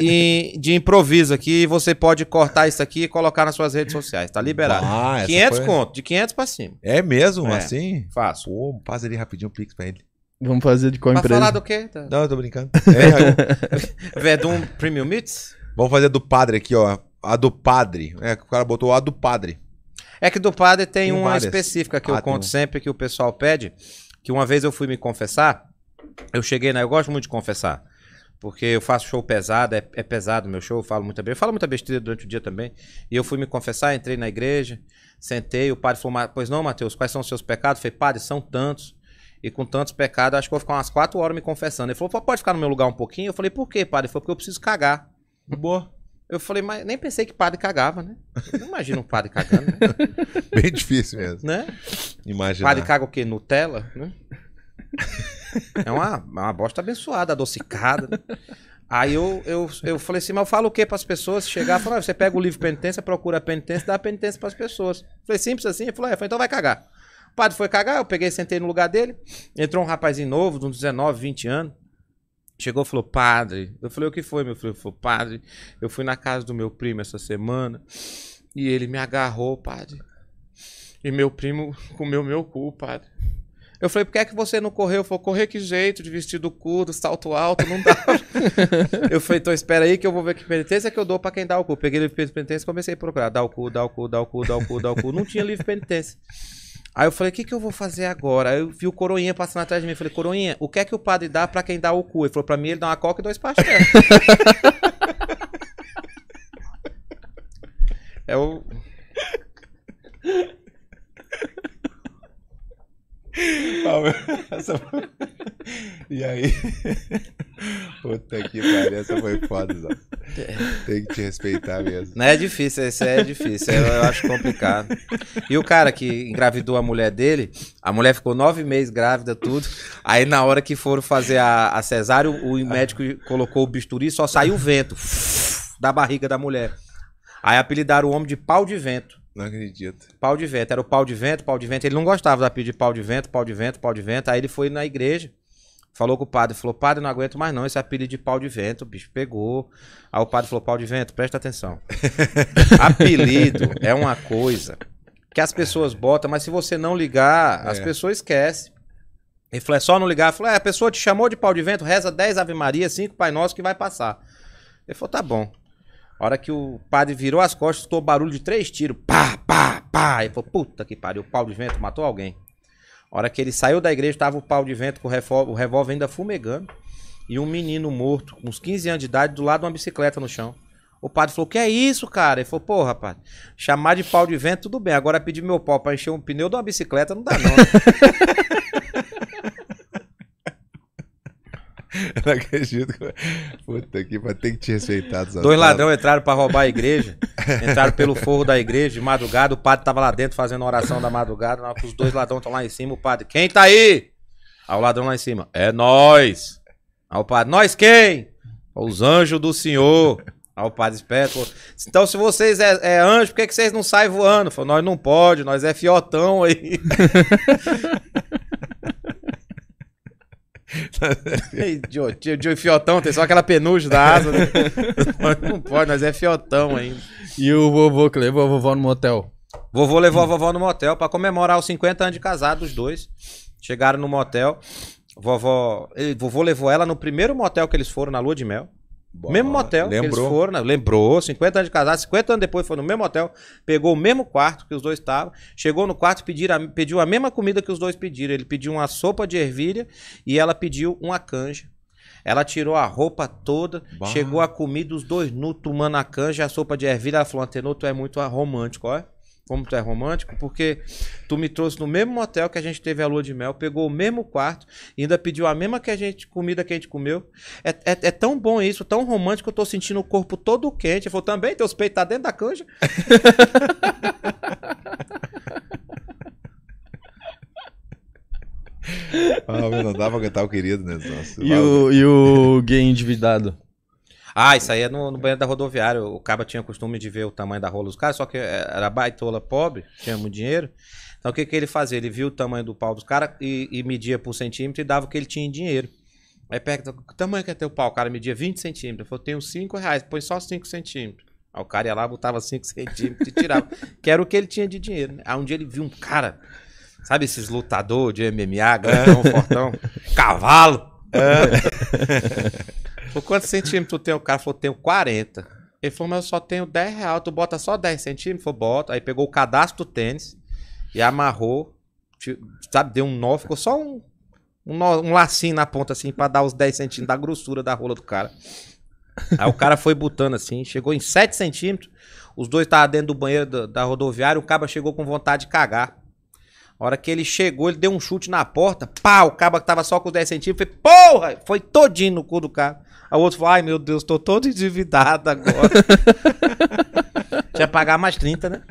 e, de improviso aqui. E você pode cortar isso aqui e colocar nas suas redes sociais, tá liberado. Ah, 500 foi... conto, de 500 para cima. É mesmo, é, assim? Faço. Pô, faz ali rapidinho um pix para ele. Vamos fazer de qual pra empresa? falar do quê? Tá. Não, eu tô brincando. É, Verdun Premium Meats? Vamos fazer do padre aqui, ó. A do padre. É, o cara botou a do padre. É que do padre tem, tem uma várias. específica que ah, eu conto um. sempre que o pessoal pede. Que uma vez eu fui me confessar, eu cheguei né? Eu gosto muito de confessar. Porque eu faço show pesado, é, é pesado meu show, eu falo muita besteira. Eu falo muita besteira durante o dia também. E eu fui me confessar, entrei na igreja, sentei, o padre falou, pois não, Mateus, quais são os seus pecados? Eu falei, padre, são tantos. E com tantos pecados, acho que vou ficar umas quatro horas me confessando. Ele falou, pode ficar no meu lugar um pouquinho? Eu falei, por quê, padre? Ele falou, porque eu preciso cagar. Boa. Eu falei, mas nem pensei que padre cagava, né? Eu não imagino um padre cagando. Né? Bem difícil mesmo. Né? Imagina. Padre caga o quê? Nutella, né? É uma, é uma bosta abençoada, adocicada. Né? Aí eu, eu, eu falei assim, mas eu falo o quê para as pessoas? Chegar falar, ah, você pega o livro penitência, procura a penitência, dá a penitência para as pessoas. Eu falei, simples assim? Ele falou, é, falei, então vai cagar. O padre foi cagar, eu peguei, sentei no lugar dele. Entrou um rapazinho novo, de uns 19, 20 anos. Chegou e falou, padre. Eu falei, o que foi, meu filho? Ele falou, padre, eu fui na casa do meu primo essa semana e ele me agarrou, padre. E meu primo comeu meu cu, padre. Eu falei, por que é que você não correu? Eu falei, correr que jeito, de vestido curto, salto alto, não dá. eu falei, então espera aí que eu vou ver que penitência que eu dou pra quem dá o cu. Peguei livro penitência e comecei a procurar. Dá o cu, dá o cu, dá o cu, dá o cu, dá o cu. Não tinha livro penitência. Aí eu falei, o que, que eu vou fazer agora? Aí eu vi o Coroinha passando atrás de mim. Eu falei, Coroinha, o que é que o padre dá para quem dá o cu? Ele falou, pra mim ele dá uma coca e dois pastéis. é o... Essa... E aí? Puta que pariu, essa foi foda. Zó. Tem que te respeitar mesmo. Não é difícil, isso é difícil. Eu, eu, acho complicado. E o cara que engravidou a mulher dele, a mulher ficou nove meses grávida, tudo. Aí na hora que foram fazer a, a cesárea, o médico colocou o bisturi e só saiu o vento da barriga da mulher. Aí apelidaram o homem de pau de vento. Não acredito. Pau de vento, era o pau de vento, pau de vento. Ele não gostava da pedir pau de vento, pau de vento, pau de vento. Aí ele foi na igreja, falou com o padre, falou: Padre, não aguento mais não esse apelido de pau de vento. O bicho pegou. Aí o padre falou: Pau de vento, presta atenção. apelido é uma coisa que as pessoas é. botam, mas se você não ligar, é. as pessoas esquecem. Ele falou: É só não ligar. Ele Falou: É, a pessoa te chamou de pau de vento, reza 10 Ave Maria, 5 Pai Nosso que vai passar. Ele falou: Tá bom. A hora que o padre virou as costas, escutou barulho de três tiros. Pá, pá, pá. E falou, puta que pariu, o pau de vento matou alguém. A hora que ele saiu da igreja, estava o pau de vento com o revólver, ainda fumegando. E um menino morto, com uns 15 anos de idade, do lado de uma bicicleta no chão. O padre falou, que é isso, cara? Ele falou, pô, rapaz, chamar de pau de vento, tudo bem. Agora pedir meu pau pra encher um pneu de uma bicicleta não dá não. Eu não acredito. Puta que pariu, ter que te respeitar. Dois ladrões entraram para roubar a igreja. Entraram pelo forro da igreja de madrugada. O padre tava lá dentro fazendo oração da madrugada. os dois ladrões estão lá em cima, o padre, quem tá aí? Aí o ladrão lá em cima, é nós. Aí o padre, nós quem? Os anjos do senhor. Aí o padre esperto então se vocês é, é anjo, por que, que vocês não saem voando? Falou, nós não pode, nós é fiotão aí. o fiotão, tem só aquela penugem da asa. Né? Não pode, mas é fiotão ainda. E o vovô que levou a vovó no motel? Vovô levou a vovó no motel para comemorar os 50 anos de casado dos dois. Chegaram no motel. Vovó, ele, vovô levou ela no primeiro motel que eles foram na lua de mel. Boa, mesmo motel lembrou. que eles foram, né? lembrou, 50 anos de casado, 50 anos depois foi no mesmo hotel, pegou o mesmo quarto que os dois estavam, chegou no quarto e pediu a mesma comida que os dois pediram. Ele pediu uma sopa de ervilha e ela pediu uma canja. Ela tirou a roupa toda, bah. chegou a comida, os dois nu tomando a canja, a sopa de ervilha. Ela falou: Antenor, tu é muito romântico, olha como tu é romântico, porque tu me trouxe no mesmo hotel que a gente teve a lua de mel, pegou o mesmo quarto, ainda pediu a mesma que a gente, comida que a gente comeu. É, é, é tão bom isso, tão romântico, eu tô sentindo o corpo todo quente. Eu falou, também, teus peitos tá dentro da canja. ah, não dava aguentar o querido, né? Nossa, e, o, e o gay endividado? Ah, isso aí é no, no banheiro da rodoviária. O caba tinha o costume de ver o tamanho da rola dos caras, só que era baitola pobre, tinha muito dinheiro. Então o que, que ele fazia? Ele viu o tamanho do pau dos caras e, e, media por centímetro e dava o que ele tinha em dinheiro. Aí pega, que tamanho que é teu pau? O cara media 20 centímetros. Eu falei, tenho 5 reais, põe só 5 centímetros. Aí o cara ia lá, botava 5 centímetros e tirava. que era o que ele tinha de dinheiro. Né? Aí um dia ele viu um cara, sabe esses lutadores de MMA, grandão, é. fortão, cavalo. É. Por quantos centímetros tu tem? O cara falou, tenho 40. Ele falou, mas eu só tenho 10 reais. Tu bota só 10 centímetros? Falou, bota. Aí pegou o cadastro do tênis e amarrou. Sabe, deu um nó, ficou só um, um, nó, um lacinho na ponta, assim, pra dar os 10 centímetros da grossura da rola do cara. Aí o cara foi botando assim, chegou em 7 centímetros. Os dois estavam dentro do banheiro da, da rodoviária. O Cabo chegou com vontade de cagar. A hora que ele chegou, ele deu um chute na porta. Pá, o Cabo que tava só com os 10 centímetros. Foi, porra! Foi todinho no cu do cara. Aí o outro falou, ai meu Deus, tô todo endividado agora. Tinha que pagar mais 30, né?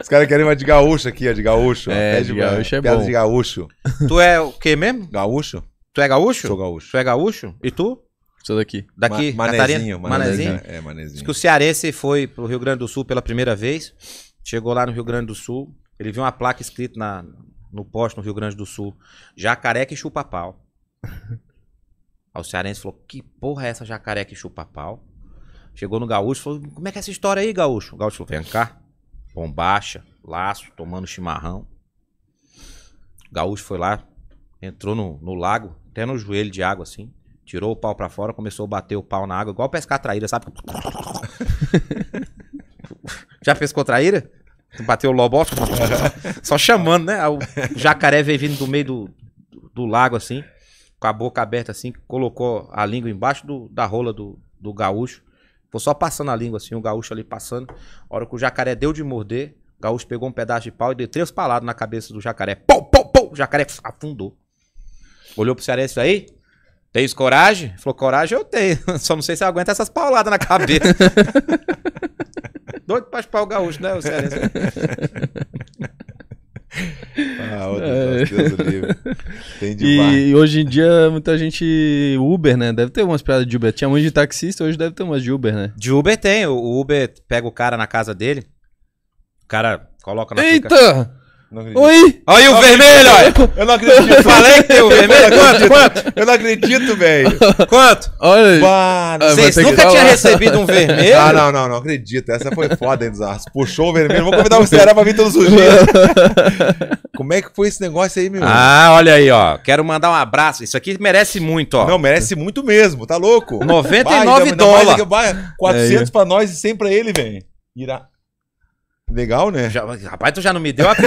Os caras querem uma de gaúcho aqui, a de gaúcho. É, de gaúcho é bom. de gaúcho. Tu é o quê mesmo? Gaúcho. Tu é gaúcho? Sou gaúcho. Tu é gaúcho? E tu? Sou daqui. Daqui, Ma manezinho, manezinho, manezinho. É, manezinho. Diz que o cearense foi pro Rio Grande do Sul pela primeira vez. Chegou lá no Rio Grande do Sul. Ele viu uma placa escrita na, no poste no Rio Grande do Sul. Jacareca e chupa pau. Aí o cearense falou: que porra é essa jacaré que chupa pau? Chegou no gaúcho falou: como é que é essa história aí, gaúcho? O gaúcho falou: vem cá, bombacha, laço, tomando chimarrão. O gaúcho foi lá, entrou no, no lago, até no joelho de água assim, tirou o pau para fora, começou a bater o pau na água, igual pescar traíra, sabe? Já pescou traíra? Bateu o lobó, só chamando, né? O jacaré veio vindo do meio do, do lago assim com a boca aberta assim, colocou a língua embaixo do, da rola do, do gaúcho. Foi só passando a língua assim, o gaúcho ali passando. A hora que o jacaré deu de morder, o gaúcho pegou um pedaço de pau e deu três paladas na cabeça do jacaré. Pou, pou, pou! O jacaré afundou. Olhou pro cearense aí? Tens coragem? Falou, coragem eu tenho. Só não sei se aguenta essas pauladas na cabeça. Doido pra chupar o gaúcho, né, o cearense? e hoje em dia, muita gente Uber, né? Deve ter umas piadas de Uber. Tinha muito de taxista, hoje deve ter umas de Uber, né? De Uber tem. O Uber pega o cara na casa dele, o cara coloca na Eita! Oi! Olha o vermelho! Olha. Eu não acredito. Eu falei que tem o vermelho. Quanto? Quanto? Eu não acredito, velho. Quanto? Olha bah, ah, Vocês nunca tinham recebido um vermelho? Ah, não, não, não acredito. Essa foi foda, hein, Zarros. Puxou o vermelho. Vou convidar o Ceará pra vir todos os dias. Como é que foi esse negócio aí, meu? Ah, olha aí, ó. Quero mandar um abraço. Isso aqui merece muito, ó. Não, merece muito mesmo. Tá louco? 99 dólares. 400 é. pra nós e 100 pra ele, velho. Irá. Legal, né? Já, rapaz, tu já não me deu a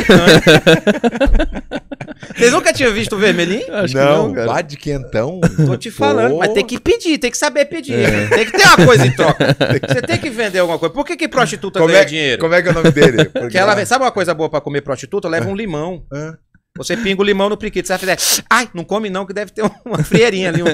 Vocês nunca tinham visto o vermelhinho? Acho não, não cara. de quentão. Tô te falando, Pô. mas tem que pedir, tem que saber pedir. É. Tem que ter uma coisa em troca. Você tem que vender alguma coisa. Por que, que prostituta como ganha é, dinheiro? Como é que é o nome dele? Porque ela, ela... Sabe uma coisa boa pra comer prostituta? Leva é. um limão. É. Você pinga o limão no priquito. Você vai fazer. Ai, não come não, que deve ter uma frieirinha ali. Um...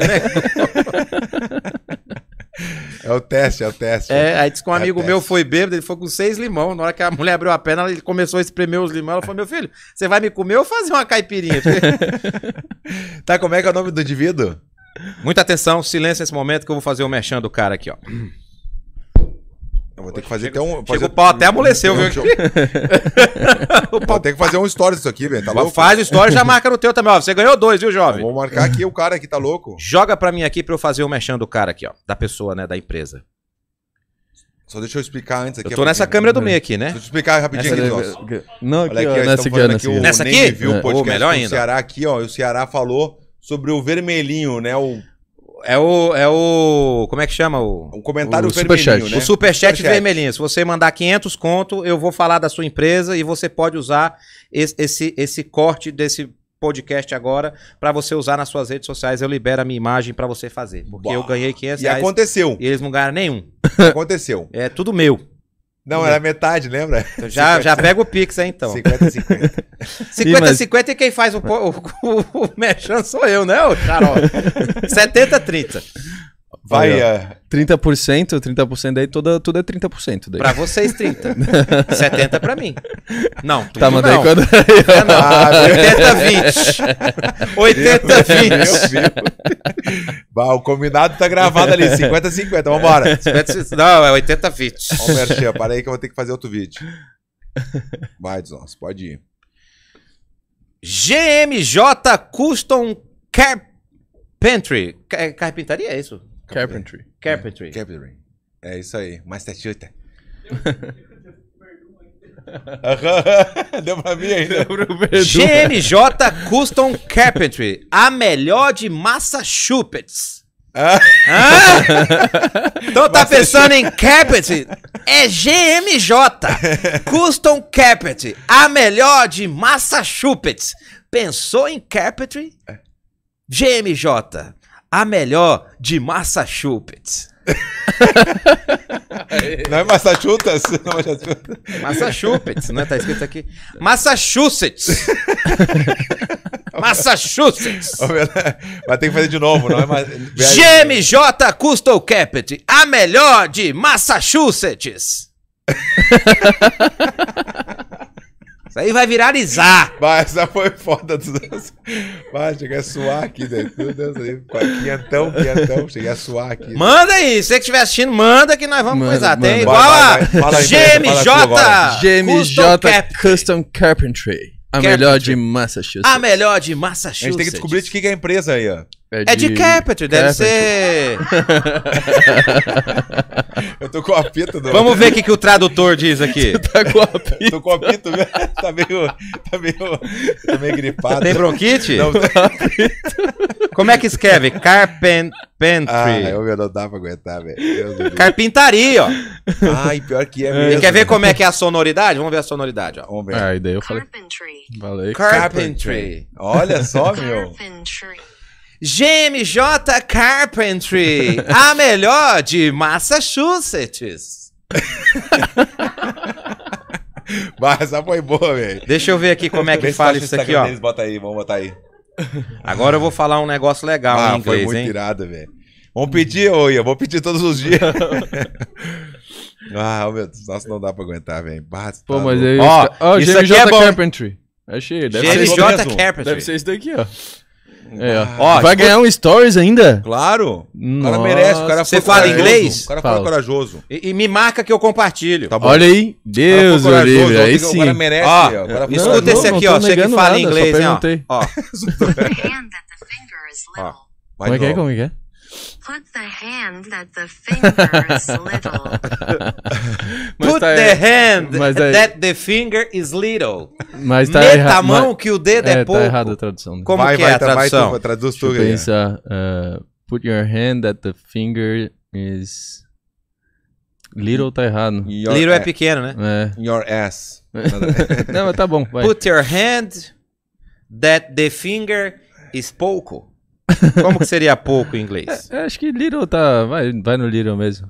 É o teste, é o teste. É, aí disse que um é amigo meu foi bêbado, ele foi com seis limão. Na hora que a mulher abriu a perna, ele começou a espremer os limões. Ela falou: Meu filho, você vai me comer ou fazer uma caipirinha? tá, como é que é o nome do indivíduo? Muita atenção, silêncio nesse momento que eu vou fazer o merchan do cara aqui, ó. Eu é assim, vou ter que fazer chega, até um. Fazer... o pau até amoleceu, viu? o pau... tem que fazer um story disso aqui, velho. Tá louco? Faz o story já marca no teu também, ó. Você ganhou dois, viu, jovem? Eu vou marcar aqui o cara que tá louco. Joga pra mim aqui pra eu fazer o mexendo do cara aqui, ó. Da pessoa, né? Da empresa. Só deixa eu explicar antes aqui. Eu tô nessa câmera do meio aqui, né? Deixa eu explicar rapidinho aqui, Não, aqui, aqui, ó, nessa aqui, aqui, nessa aqui? Viu, é. o podcast melhor ainda. O Ceará aqui, ó. o Ceará falou sobre o vermelhinho, né? O é o, é o. Como é que chama? O, um comentário o vermelhinho, né? O superchat super vermelhinho. Se você mandar 500 conto, eu vou falar da sua empresa e você pode usar esse, esse, esse corte desse podcast agora para você usar nas suas redes sociais. Eu libero a minha imagem para você fazer. Porque eu ganhei 500 E reais, aconteceu. E eles não ganharam nenhum. Aconteceu. É tudo meu. Não, era metade, lembra? Então, já, já pega o Pix aí, então. 50-50. 50-50 e quem faz o, o, o, o mexão sou eu, né, Carol? 70-30. Vai. Aí, ó, 30%, é. 30% daí toda, tudo é 30% daí. Pra vocês, 30. 70 pra mim. Não, tá, tudo tá, mas não. quando. É, não. Ah, 80-20. 80-20. O combinado tá gravado ali. 50-50, vambora. 50, não, é 80-20. Ó, Merchan, para aí que eu vou ter que fazer outro vídeo. Vai, Desonso, pode ir. GMJ Custom Carpentry. Carpintaria, é isso? Carpentry. É. Carpentry. Carpentry. É isso aí. Master Shooter. Deu pra mim ainda. GMJ Custom Carpentry, a melhor de Massachusetts. Ah. Então tá pensando em Capit? É GMJ Custom Capit, a melhor de Massachusetts. Pensou em Capit? É. GMJ a melhor de Massachusetts. Não é Massachusetts? É é Massachusetts, é? Tá escrito aqui. Massachusetts! Massachusetts! Vai ter que fazer de novo, não é? Mas... GMJ Custom Capit, a melhor de Massachusetts! Isso aí vai viralizar. Mas essa foi foda dos anos. Mas cheguei a suar aqui, velho. Né? Meu Deus, quinhentão, quinhentão. Cheguei a suar aqui. Manda aí, você que estiver assistindo, manda que nós vamos manda, coisar. Manda. Tem igual a GMJ. GMJ Custom Carpentry. A Carpentry. melhor de Massachusetts. A melhor de Massachusetts. A gente tem que descobrir de que é a empresa aí, ó. É, é de, é de deve ser. eu tô com a pita do. Vamos ver o que, que o tradutor diz aqui. tá com a apito. tô com a pita, Tá meio. Tá meio. Tá meio gripado. Tem bronquite? Não, tá... Como é que escreve? Carpentry. Ah, eu não dá pra aguentar, velho. Carpintaria, ó. Ai, pior que é, é mesmo. E quer ver como é que é a sonoridade? Vamos ver a sonoridade, ó. Vamos ver. Ah, e daí eu falei. Carpentry. Valeu. Carpentry. Carpentry. Olha só, meu. Carpentry. GMJ Carpentry, a melhor de Massachusetts. Mas essa foi boa, velho. Deixa eu ver aqui como é que fala tá isso aqui, tá ó. Deles, bota aí, vamos botar aí. Agora eu vou falar um negócio legal ah, em inglês, foi muito irado, velho. Vamos pedir, oi, eu vou pedir todos os dias. ah, meu Deus, nossa, não dá pra aguentar, velho. Pô, tá mas aí... É ó, oh, isso GMJ aqui é bom. Carpentry. Achei, deve GMJ ser... Carpentry. Deve ser isso daqui, ó. É, ó. Ah, vai ganhar um stories ainda? Claro. O cara merece. O cara é Você fala inglês? O cara é fala corajoso. E, e me marca que eu compartilho. Tá bom. Olha aí. É Deus, o corajoso, livre. ó, Aí o cara merece. Ó, ó, o cara foi Não, Escuta corajoso. esse aqui, ó. Você que fala nada, inglês, hein? ó. Ó, Como é que é? Como é que é? Put the hand that the finger is little. Put tá the hand mas aí- that the finger is little. Mas tá Meta a mão que o dedo é, é, tá pouco. tá errada a tradução. Como vai, que vai, é a tradução? vai, tradução? tu, Deixa eu pensar. Uh, put your hand that the finger is. Little tá errado. Your, little é pequeno, né? É. Your ass. Não, mas tá bom. Vai. Put your hand that the finger is pouco. Como que seria pouco em inglês? É, acho que little tá. Vai, vai no little mesmo.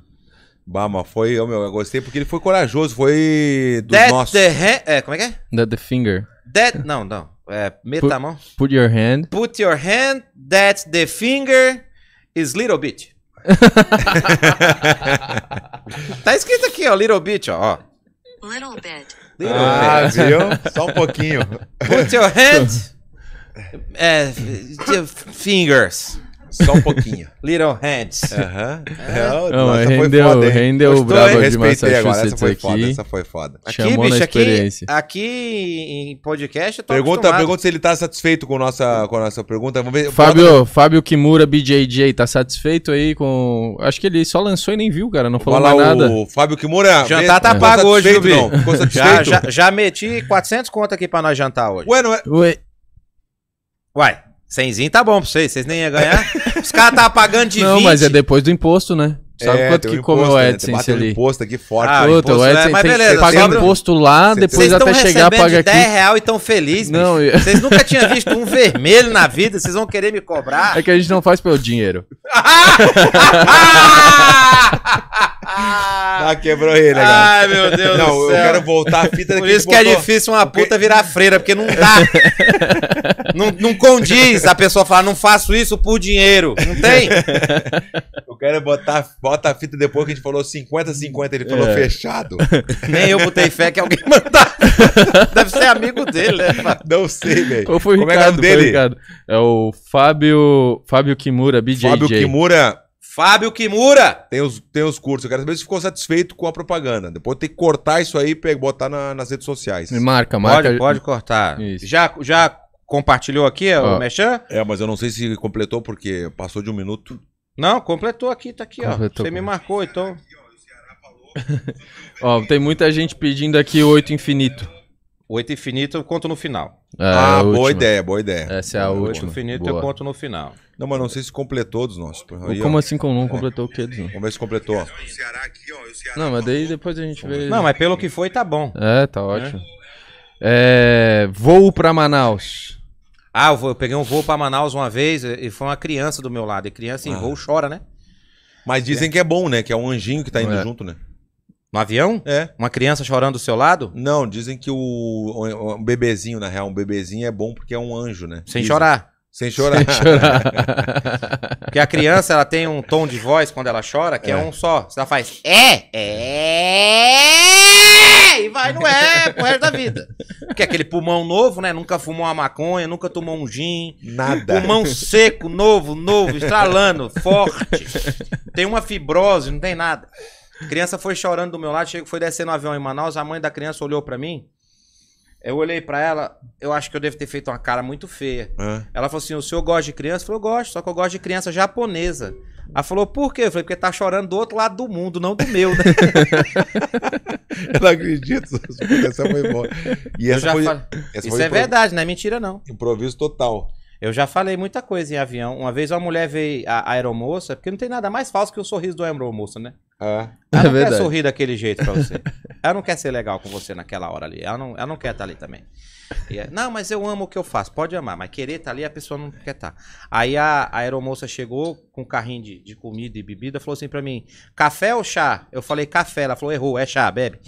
Bah mas foi. Eu, meu, eu gostei porque ele foi corajoso, foi dos That the hand. É, como é que é? That the finger. That. Não, não. É, meta put, a mão. Put your hand. Put your hand. That the finger is little bit. tá escrito aqui, ó, little bit, ó. Little bit. Ah, little ah, bit. viu? Só um pouquinho. Put your hand. É, fingers. Só um pouquinho. Little hands. Aham. É. Não, rendeu, foi foda, rendeu Gostou, brava de Respeitei essa foi aqui. foda, essa foi foda. Aqui, Chamou bicho, na experiência. Aqui, aqui em podcast eu tô pergunta, pergunta se ele tá satisfeito com, nossa, com a nossa pergunta. Vamos ver. Fábio, Bota... Fábio Kimura BJJ, tá satisfeito aí com... Acho que ele só lançou e nem viu, cara, não falou mais nada. o Fábio Kimura... Jantar tá, tá pago hoje, viu, Ficou satisfeito? Já, já, já meti 400 conto aqui pra nós jantar hoje. Ué, não é... Ué. Uai, 100 tá bom pra vocês, vocês nem iam ganhar. Os caras tá pagando de Não, 20. mas é depois do imposto, né? Sabe é, quanto que come o AdSense é, né? ali? imposto aqui forte. Ah, puta, o AdSense, é, mas beleza, pagar imposto lá, depois até chegar paga aqui. 10 real e tão feliz, não, bicho. Vocês nunca tinham visto um vermelho na vida, vocês vão querer me cobrar. É que a gente não faz pelo dinheiro. Ah, quebrou ele. Ai, meu Deus não, do céu. Não, eu quero voltar a fita daqui. Por isso que, é difícil uma puta virar freira, porque não dá. não, não condiz a pessoa falar, não faço isso por dinheiro. Não tem. eu quero botar bota a fita depois que a gente falou 50-50, ele falou é. fechado. Nem eu botei fé que alguém mandar. Deve ser amigo dele, né? Não sei, velho. Como foi é que é o dele? é o Fábio, Fábio Kimura, BJJ. Fábio Kimura... Fábio Kimura! Tem os, tem os cursos. Eu quero saber se ficou satisfeito com a propaganda. Depois tem que cortar isso aí e botar na, nas redes sociais. Me marca, marca. Pode, pode cortar. Isso. Já, já compartilhou aqui ah. o Mechan? É, mas eu não sei se completou porque passou de um minuto. Não, completou aqui, tá aqui, completou, ó. Você me marcou, então. ó, tem muita gente pedindo aqui oito infinito. Oito infinito eu conto no final. É, ah, boa ideia, boa ideia. Essa é a oito última. Oito infinito boa. eu conto no final. Não, mas não sei se completou dos nossos. Aí, como ó. assim como não completou o quê dos nossos? Como é que completou? Não, mas tá daí depois a gente vê. Não, mas pelo que foi, tá bom. É, tá ótimo. É. É... Voo pra Manaus. Ah, eu peguei um voo pra Manaus uma vez e foi uma criança do meu lado. E criança em ah. voo chora, né? Mas dizem que é bom, né? Que é um anjinho que tá indo é. junto, né? No avião? É. Uma criança chorando do seu lado? Não, dizem que o, o, o, bebezinho, na real, um bebezinho é bom porque é um anjo, né? Sem dizem. chorar. Sem chorar. Sem chorar. Porque a criança, ela tem um tom de voz quando ela chora, que é, é um só. você ela faz é, é, e vai no é pro resto da vida. Porque aquele pulmão novo, né? Nunca fumou uma maconha, nunca tomou um gin. Nada. Pulmão seco, novo, novo, estralando, forte. Tem uma fibrose, não tem nada. A criança foi chorando do meu lado, foi descer no avião em Manaus, a mãe da criança olhou para mim eu olhei para ela, eu acho que eu devo ter feito uma cara muito feia. É. Ela falou assim: o senhor gosta de criança? Eu falei, eu gosto, só que eu gosto de criança japonesa. Ela falou, por quê? Eu falei, porque tá chorando do outro lado do mundo, não do meu, né? eu não acredito, essa foi boa. E eu essa, foi, essa Isso foi é verdade, não é mentira, não. Improviso total. Eu já falei muita coisa em avião. Uma vez uma mulher veio, a, a aeromoça, porque não tem nada mais falso que o sorriso do aeromoça, né? Ah, ela é não é quer sorrir daquele jeito pra você. ela não quer ser legal com você naquela hora ali. Ela não, ela não quer estar tá ali também. E, é, não, mas eu amo o que eu faço. Pode amar, mas querer estar tá ali, a pessoa não quer estar. Tá. Aí a, a aeromoça chegou, com um carrinho de, de, comida e bebida, falou assim para mim: café ou chá? Eu falei café. Ela falou: errou, é chá, bebe.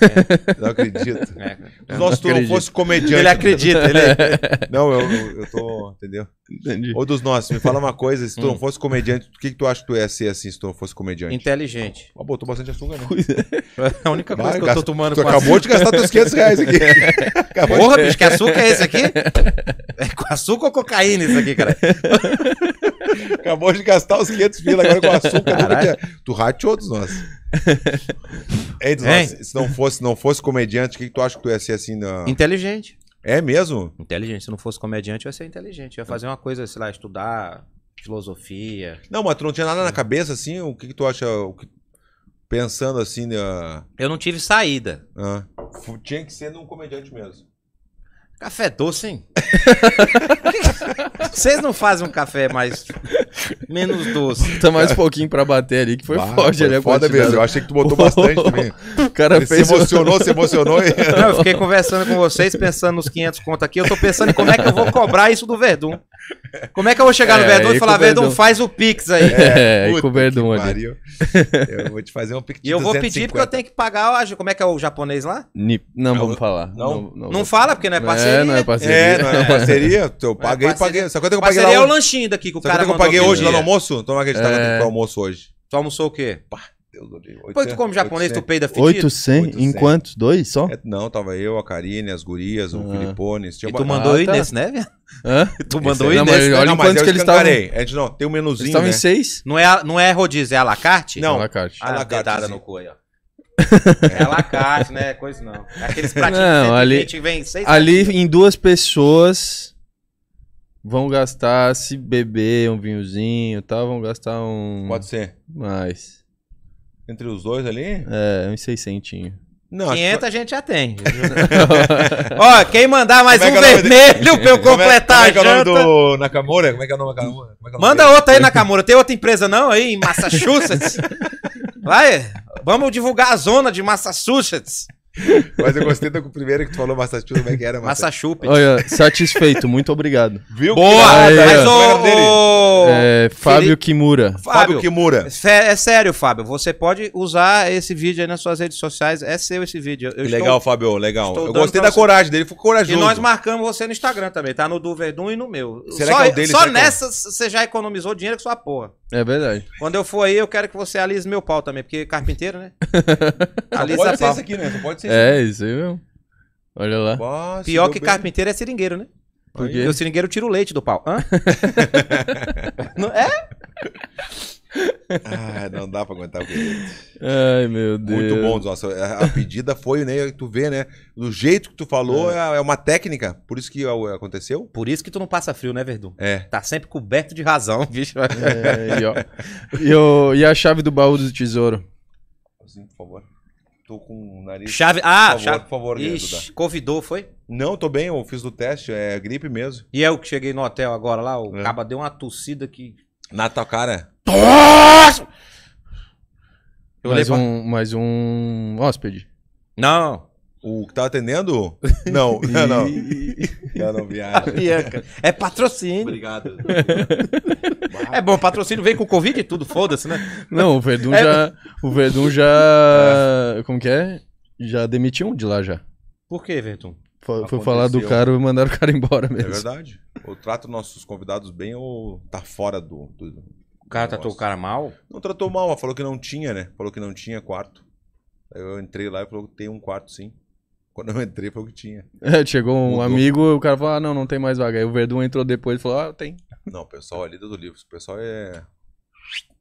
É. Não acredito. É. Eu tu não fosse comediante. Ele acredita, ele. É. não, eu, eu tô. Entendeu? Entendi. Ou dos nossos, me fala uma coisa: se tu hum. não fosse comediante, o que, que tu acha que tu ia ser assim se tu não fosse comediante? Inteligente. Ah, botou bastante açúcar, né? É. é a única coisa Vai, que eu tô tomando. Tu acabou açúcar. de gastar teus 500 reais aqui. Acabou Porra, de... bicho, que açúcar é esse aqui? É com açúcar ou cocaína isso aqui, cara? Acabou de gastar os 500 mil agora com açúcar. Né? Tu rateou dos nossos. Ei, dos nossos, se não fosse, não fosse comediante, o que, que tu acha que tu ia ser assim? Na... Inteligente. É mesmo? Inteligente. Se não fosse comediante, eu ia ser inteligente. Eu ia fazer uma coisa, sei lá, estudar filosofia. Não, mas tu não tinha nada na cabeça, assim? O que, que tu acha? Que... Pensando assim. Na... Né? Eu não tive saída. Ah. Tinha que ser num comediante mesmo. Café doce, hein? Vocês não fazem um café mais menos doce. Tá mais um pouquinho pra bater ali, que foi bah, forte foi ali foda mesmo. Eu achei que tu botou bastante também. O cara fez se emocionou, se emocionou. E... Não, eu fiquei conversando com vocês, pensando nos 500 contos aqui. Eu tô pensando em como é que eu vou cobrar isso do Verdun. Como é que eu vou chegar é, no Verdun e falar, Verdun, faz o Pix aí? É, é com o Verdun ali. Eu vou te fazer um Pix de E eu vou pedir porque eu tenho que pagar, a, como é que é o japonês lá? não, vamos falar. Não, não, não, não fala porque não é parceria. É, não é parceria. É, não é parceria. Eu paguei, é paguei. Só que eu paguei parceria lá? Parceria é o lanchinho daqui que o cara que eu paguei hoje lá no é. almoço? Então não acreditava é que eu é. almoço hoje. Tu almoçou o quê? Pá. Deus, eu digo. Pois tu como japonês, tu peida fedido? 800, 800. em quantos? Dois só? É, não, tava eu, a Karine, as gurias, o ah. Filipones. Tinha E tu ba- mandou aí nesse, né, velho? Hã? Tu mandou aí é- nesse. Né? olha em mas quantos que eles estavam. Eles gente não, tem um menuzinho, estavam né? em seis? Não é, não é rodízio, é alacarte? Não. Alacarte. Ah, Alacarte, dedada sim. no cu aí, ó. É alacarte, né? Coisa não. É Aqueles pratinhos que a gente 120 vem seis Ali em duas pessoas vão gastar, se beber um vinhozinho e tal, vão gastar um. Pode ser. Mais. Entre os dois ali? É, uns 600. Não, 500 que... a gente já tem. Ó, quem mandar mais Como é um é vermelho de... pra eu é- completar Como é, como é a janta. Como é que é o nome do Nakamura? Como é que é o nome do Nakamura? Manda outro aí, Nakamura. Tem outra empresa não aí em Massachusetts? Vai, vamos divulgar a zona de Massachusetts. Mas eu gostei do primeiro que tu falou Massachusetts, como é que era? Massachusetts. Olha, satisfeito, muito obrigado. Viu? Boa! Aí, né? mas é o... É, Fábio Felipe... Kimura. Fábio, Kimura. É, é sério, Fábio, você pode usar esse vídeo aí nas suas redes sociais, é seu esse vídeo. Eu legal, estou... Fábio, legal. Estou eu gostei da você... coragem dele, foi corajoso. E nós marcamos você no Instagram também, tá? No do Verdun e no meu. Será só, que é o dele? Só é nessa você já economizou dinheiro que sua porra. É verdade. Quando eu for aí, eu quero que você alise meu pau também, porque carpinteiro, né? Alisa pode ser pau. isso aqui, né? Só pode ser É, isso aí mesmo. Olha lá. Nossa, Pior que bem. carpinteiro é seringueiro, né? Porque o seringueiro tira o leite do pau. Hã? Não é? não dá pra aguentar o Benedito. Ai, meu Deus. Muito bom, nossa. A pedida foi, né? Tu vê, né? Do jeito que tu falou, é. é, é uma técnica. Por isso que é aconteceu. Por isso que tu não passa frio, né, Verdun? É. Tá sempre coberto de razão, bicho. É, e, ó, e, e a chave do baú do tesouro? Assim, por favor. Tô com o nariz. Chave. Ah, por favor, chave. Por favor, Ixi, convidou, foi? Não, tô bem, eu fiz o teste, é gripe mesmo. E eu é que cheguei no hotel agora lá, o é. caba deu uma tossida que. Na tua cara? Eu mais, pra... um, mais um hóspede. Não. O que tá atendendo? Não, não, não. Eu não viajo. É patrocínio. Obrigado. É bom, patrocínio vem com Covid e tudo, foda-se, né? Não, o Verdun é... já. O Verdun já. Como que é? Já demitiu um de lá já. Por que, Verdun? Foi, falar do cara e mandaram o cara embora é mesmo. É verdade. Ou trata nossos convidados bem ou tá fora do, do o cara tratou o cara mal? Não tratou mal, mas falou que não tinha, né? Falou que não tinha quarto. Aí eu entrei lá e falou que tem um quarto sim. Quando eu entrei, falou que tinha. É, chegou um Mudou. amigo o cara falou: ah, não, não tem mais vaga. Aí o Verdun entrou depois e falou: ah, tem. Não, o pessoal ali do livro, o pessoal é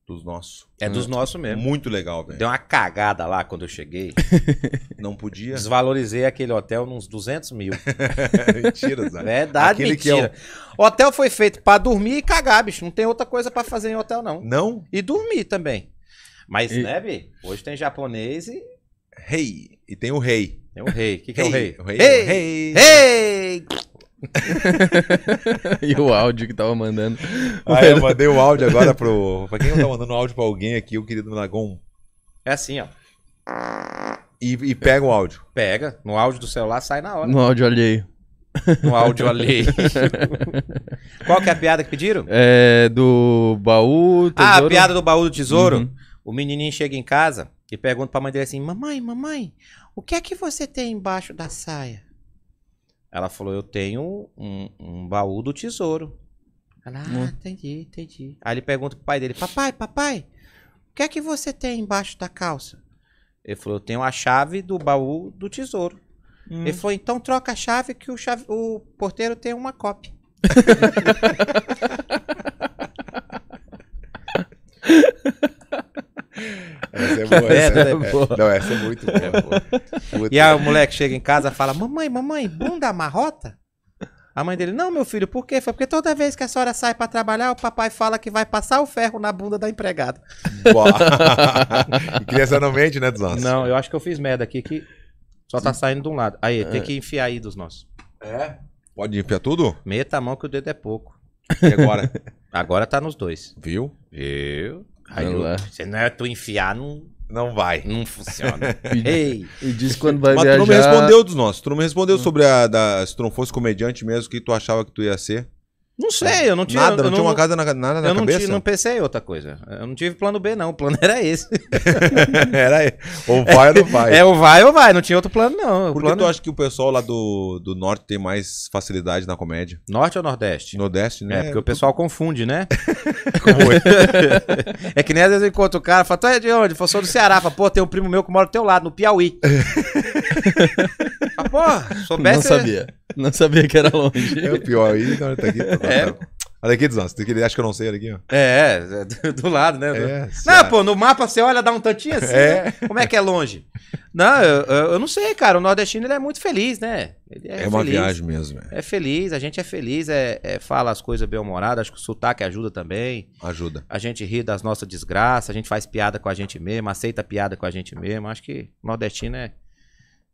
dos nossos. É dos nossos mesmo. Muito legal, velho. Deu uma cagada lá quando eu cheguei. Não podia. Desvalorizei aquele hotel nos 200 mil. mentira, Zé. Verdade, aquele mentira. Que é o... Hotel foi feito para dormir e cagar, bicho. Não tem outra coisa para fazer em hotel, não. Não? E dormir também. Mas, e... né, Bi? Hoje tem japonês e... Rei. Hey. E tem o rei. Tem o rei. O que, que hey. é o rei? É o rei. Rei! e o áudio que tava mandando. Ah, eu mandei o áudio agora pro. Pra quem não tá mandando áudio pra alguém aqui, o querido Nagon. É assim, ó. E, e pega o áudio. Pega. No áudio do celular sai na hora. No áudio alheio. No áudio alheio. Qual que é a piada que pediram? É do baú. Tesouro. Ah, a piada do baú do tesouro. Uhum. O menininho chega em casa e pergunta pra mãe dele assim: Mamãe, mamãe, o que é que você tem embaixo da saia? Ela falou, eu tenho um, um baú do tesouro. Ela, ah, hum. entendi, entendi. Aí ele pergunta pro pai dele, papai, papai, o que é que você tem embaixo da calça? Ele falou, eu tenho a chave do baú do tesouro. Hum. Ele falou, então troca a chave que o, chave, o porteiro tem uma cópia. Essa é boa. Essa, é, é boa. Não, essa é muito boa. E aí o moleque chega em casa e fala: Mamãe, mamãe, bunda marrota? A mãe dele, não, meu filho, por quê? Foi porque toda vez que a senhora sai para trabalhar, o papai fala que vai passar o ferro na bunda da empregada. criança não mente, né, dos nossos? Não, eu acho que eu fiz merda aqui que só tá saindo de um lado. Aí, é. tem que enfiar aí dos nossos. É? Pode enfiar tudo? Meta a mão que o dedo é pouco. E agora? agora tá nos dois. Viu? Viu? Aí eu, Se não é tu enfiar, não, não vai. Não funciona. Ei! E diz quando vai Mas viajar... tu não me respondeu dos nossos. Tu não me respondeu sobre a... Da, se tu não fosse comediante mesmo, o que tu achava que tu ia ser? Não sei, eu não tinha. Nada, eu não, tinha não, uma casa na, nada na eu cabeça? Eu não, não pensei em outra coisa. Eu não tive plano B, não. O plano era esse. era Ou vai ou não vai. É, ou vai ou vai. Não tinha outro plano, não. Por que tu acha que o pessoal lá do, do norte tem mais facilidade na comédia? Norte ou nordeste? Nordeste, né? É, porque o pessoal confunde, né? Como é? é que nem às vezes eu encontro o cara e fala, tu é de onde? Eu sou do Ceará. Fala, pô, tem um primo meu que mora do teu lado, no Piauí. ah, pô, soubesse... Não sabia. Não sabia que era longe. É o pior aí, então, ele tá aqui. Tá, tá, é. Tá. Olha aqui, desastre. Acho que eu não sei, olha aqui, ó. É, é, é do lado, né? É, não, pô, no mapa você olha, dá um tantinho assim, é. né? Como é que é longe? Não, eu, eu, não sei, cara. O nordestino ele é muito feliz, né? Ele é, é uma viagem mesmo. É. é. feliz, a gente é feliz, é, é fala as coisas bem-humoradas. Acho que o sotaque ajuda também. Ajuda. A gente ri das nossas desgraças, a gente faz piada com a gente mesmo, aceita piada com a gente mesmo. Acho que o nordestino é,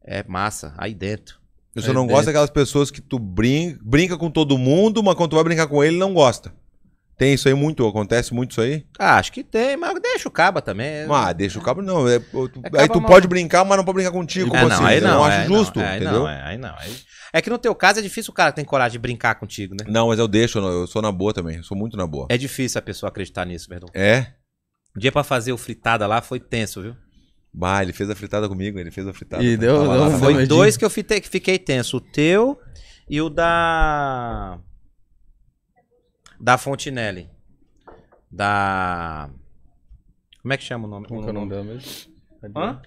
é massa, aí dentro. Eu só não é, gosto é. daquelas pessoas que tu brinca, brinca com todo mundo, mas quando tu vai brincar com ele, não gosta. Tem isso aí muito? Acontece muito isso aí? Ah, acho que tem, mas deixa o caba também. Ah, deixa o caba não. É, tu, é aí tu mal... pode brincar, mas não pode brincar contigo. É, não, assim? aí não, eu não é, acho justo, não, entendeu? Não, aí não. Aí... É que no teu caso é difícil o cara ter coragem de brincar contigo, né? Não, mas eu deixo, eu sou na boa também. Eu sou muito na boa. É difícil a pessoa acreditar nisso, perdão. É? O dia para fazer o fritada lá foi tenso, viu? Bah, ele fez a fritada comigo, ele fez a fritada. E deu, deu Foi dois que eu fitei, fiquei tenso. O teu e o da. Da Fontinelli. Da. Como é que chama o nome? Como é o nome dela mesmo? Hã?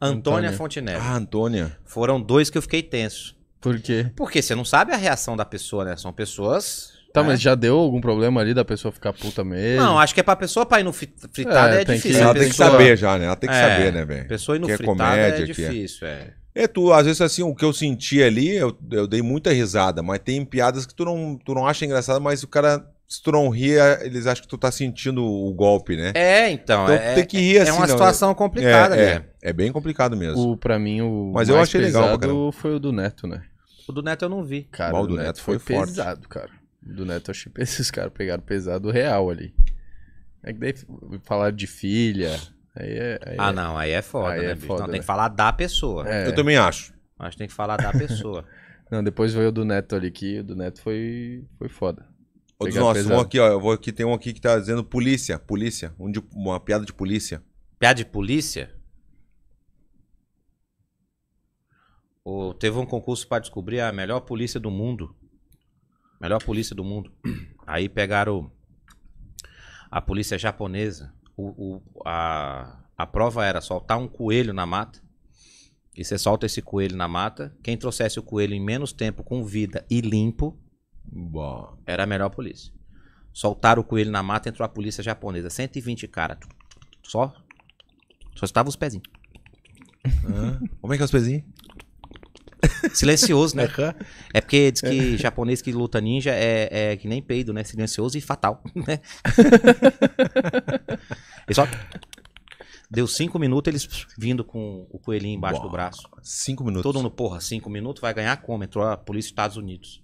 Antônia Fontinelli. Ah, Antônia. Foram dois que eu fiquei tenso. Por quê? Porque você não sabe a reação da pessoa, né? São pessoas Tá, é. mas já deu algum problema ali da pessoa ficar puta mesmo? Não, acho que é pra pessoa pra ir no fritado é, é difícil. Que... Ela tem pessoa... que saber já, né? Ela tem que é, saber, né, velho? Pessoa ir no que é fritado é, comédia, é difícil, é. É, tu, às vezes, assim, o que eu senti ali, eu, eu dei muita risada, mas tem piadas que tu não, tu não acha engraçada, mas o cara se tu não rir, é, eles acham que tu tá sentindo o golpe, né? É, então. então é, tem que rir assim. É uma não, situação complicada, é, É, é, bem complicado mesmo. O, pra mim, o Mas mais eu achei pesado legal, cara. foi o do Neto, né? O do Neto eu não vi. Cara, o do Neto, Neto foi, foi pesado, cara do Neto que esses caras pegaram pesado real ali. É que daí falaram de filha. Aí é, aí ah, é, não, aí é foda, aí né, é foda, Não, né? tem que né? falar da pessoa. É. Eu também acho. Mas tem que falar da pessoa. não, depois veio o do Neto ali, que o do Neto foi, foi foda. Nossa, um aqui, ó. Eu vou aqui, tem um aqui que tá dizendo polícia, polícia. Um de, uma piada de polícia. Piada de polícia? Oh, teve um concurso para descobrir a melhor polícia do mundo. Melhor polícia do mundo. Aí pegaram a polícia japonesa. O, o, a, a prova era soltar um coelho na mata. E você solta esse coelho na mata. Quem trouxesse o coelho em menos tempo, com vida e limpo, Bom. era a melhor polícia. Soltaram o coelho na mata, entrou a polícia japonesa. 120 caras. Só. Só estavam os pezinhos. Ah, como é que é os pezinhos? Silencioso, né? É porque diz que é. japonês que luta ninja é, é que nem peido, né? Silencioso e fatal, né? Ele só... Deu cinco minutos, eles vindo com o coelhinho embaixo Uau. do braço. Cinco minutos. Todo mundo, porra, cinco minutos, vai ganhar como? Entrou a polícia dos Estados Unidos.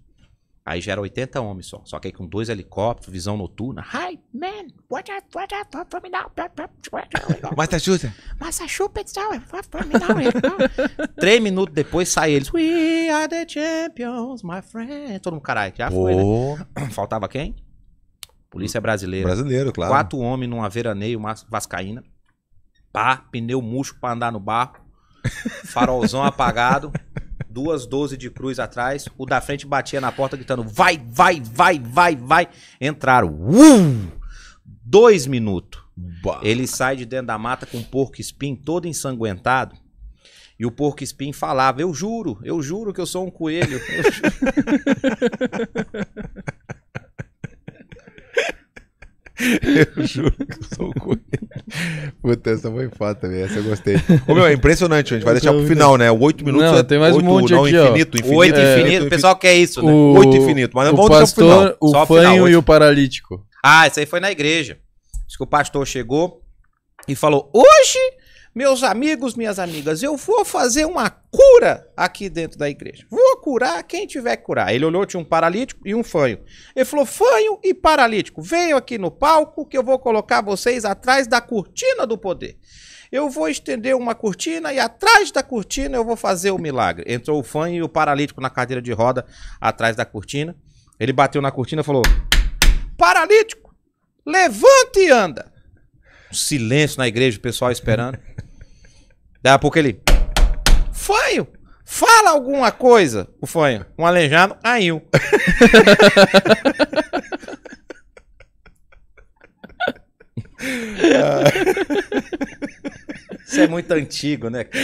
Aí já era 80 homens só. Só que aí com dois helicópteros, visão noturna. Hi, man, what are, what are, what a now? Massachusetts. Massachusetts, me now. Três minutos depois sai eles. We are the champions, my friend. Todo mundo, caralho, já foi, né? Faltava quem? Polícia brasileira. Brasileiro, claro. Quatro homens numa veraneio, uma vascaína. Pá, pneu murcho pra andar no barco. Farolzão apagado duas 12 de cruz atrás, o da frente batia na porta gritando: vai, vai, vai, vai, vai. Entraram. Uh! Dois minutos. Bah. Ele sai de dentro da mata com o porco espinho todo ensanguentado. E o porco espinho falava: Eu juro, eu juro que eu sou um coelho. eu juro que eu sou ruim. Puta, essa foi foda também. Essa eu gostei. Ô, meu, é impressionante. A gente vai deixar pro final, né? Oito minutos. Não, é tem mais um monte não, aqui, infinito, infinito, Oito é, infinito. O pessoal quer isso, né? oito infinito. Mas vamos pastor, deixar pro final. O banho e o paralítico. Ah, isso aí foi na igreja. Diz que o pastor chegou e falou, hoje... Meus amigos, minhas amigas, eu vou fazer uma cura aqui dentro da igreja. Vou curar quem tiver que curar. Ele olhou, tinha um paralítico e um fanho. Ele falou: fanho e paralítico, venham aqui no palco que eu vou colocar vocês atrás da cortina do poder. Eu vou estender uma cortina e atrás da cortina eu vou fazer o milagre. Entrou o fanho e o paralítico na cadeira de roda atrás da cortina. Ele bateu na cortina e falou: Paralítico, levante e anda. Um silêncio na igreja, o pessoal esperando. Daí a pouco ele. Fanho! Fala alguma coisa! O fanho. Um aleijado, aí Isso é muito antigo, né?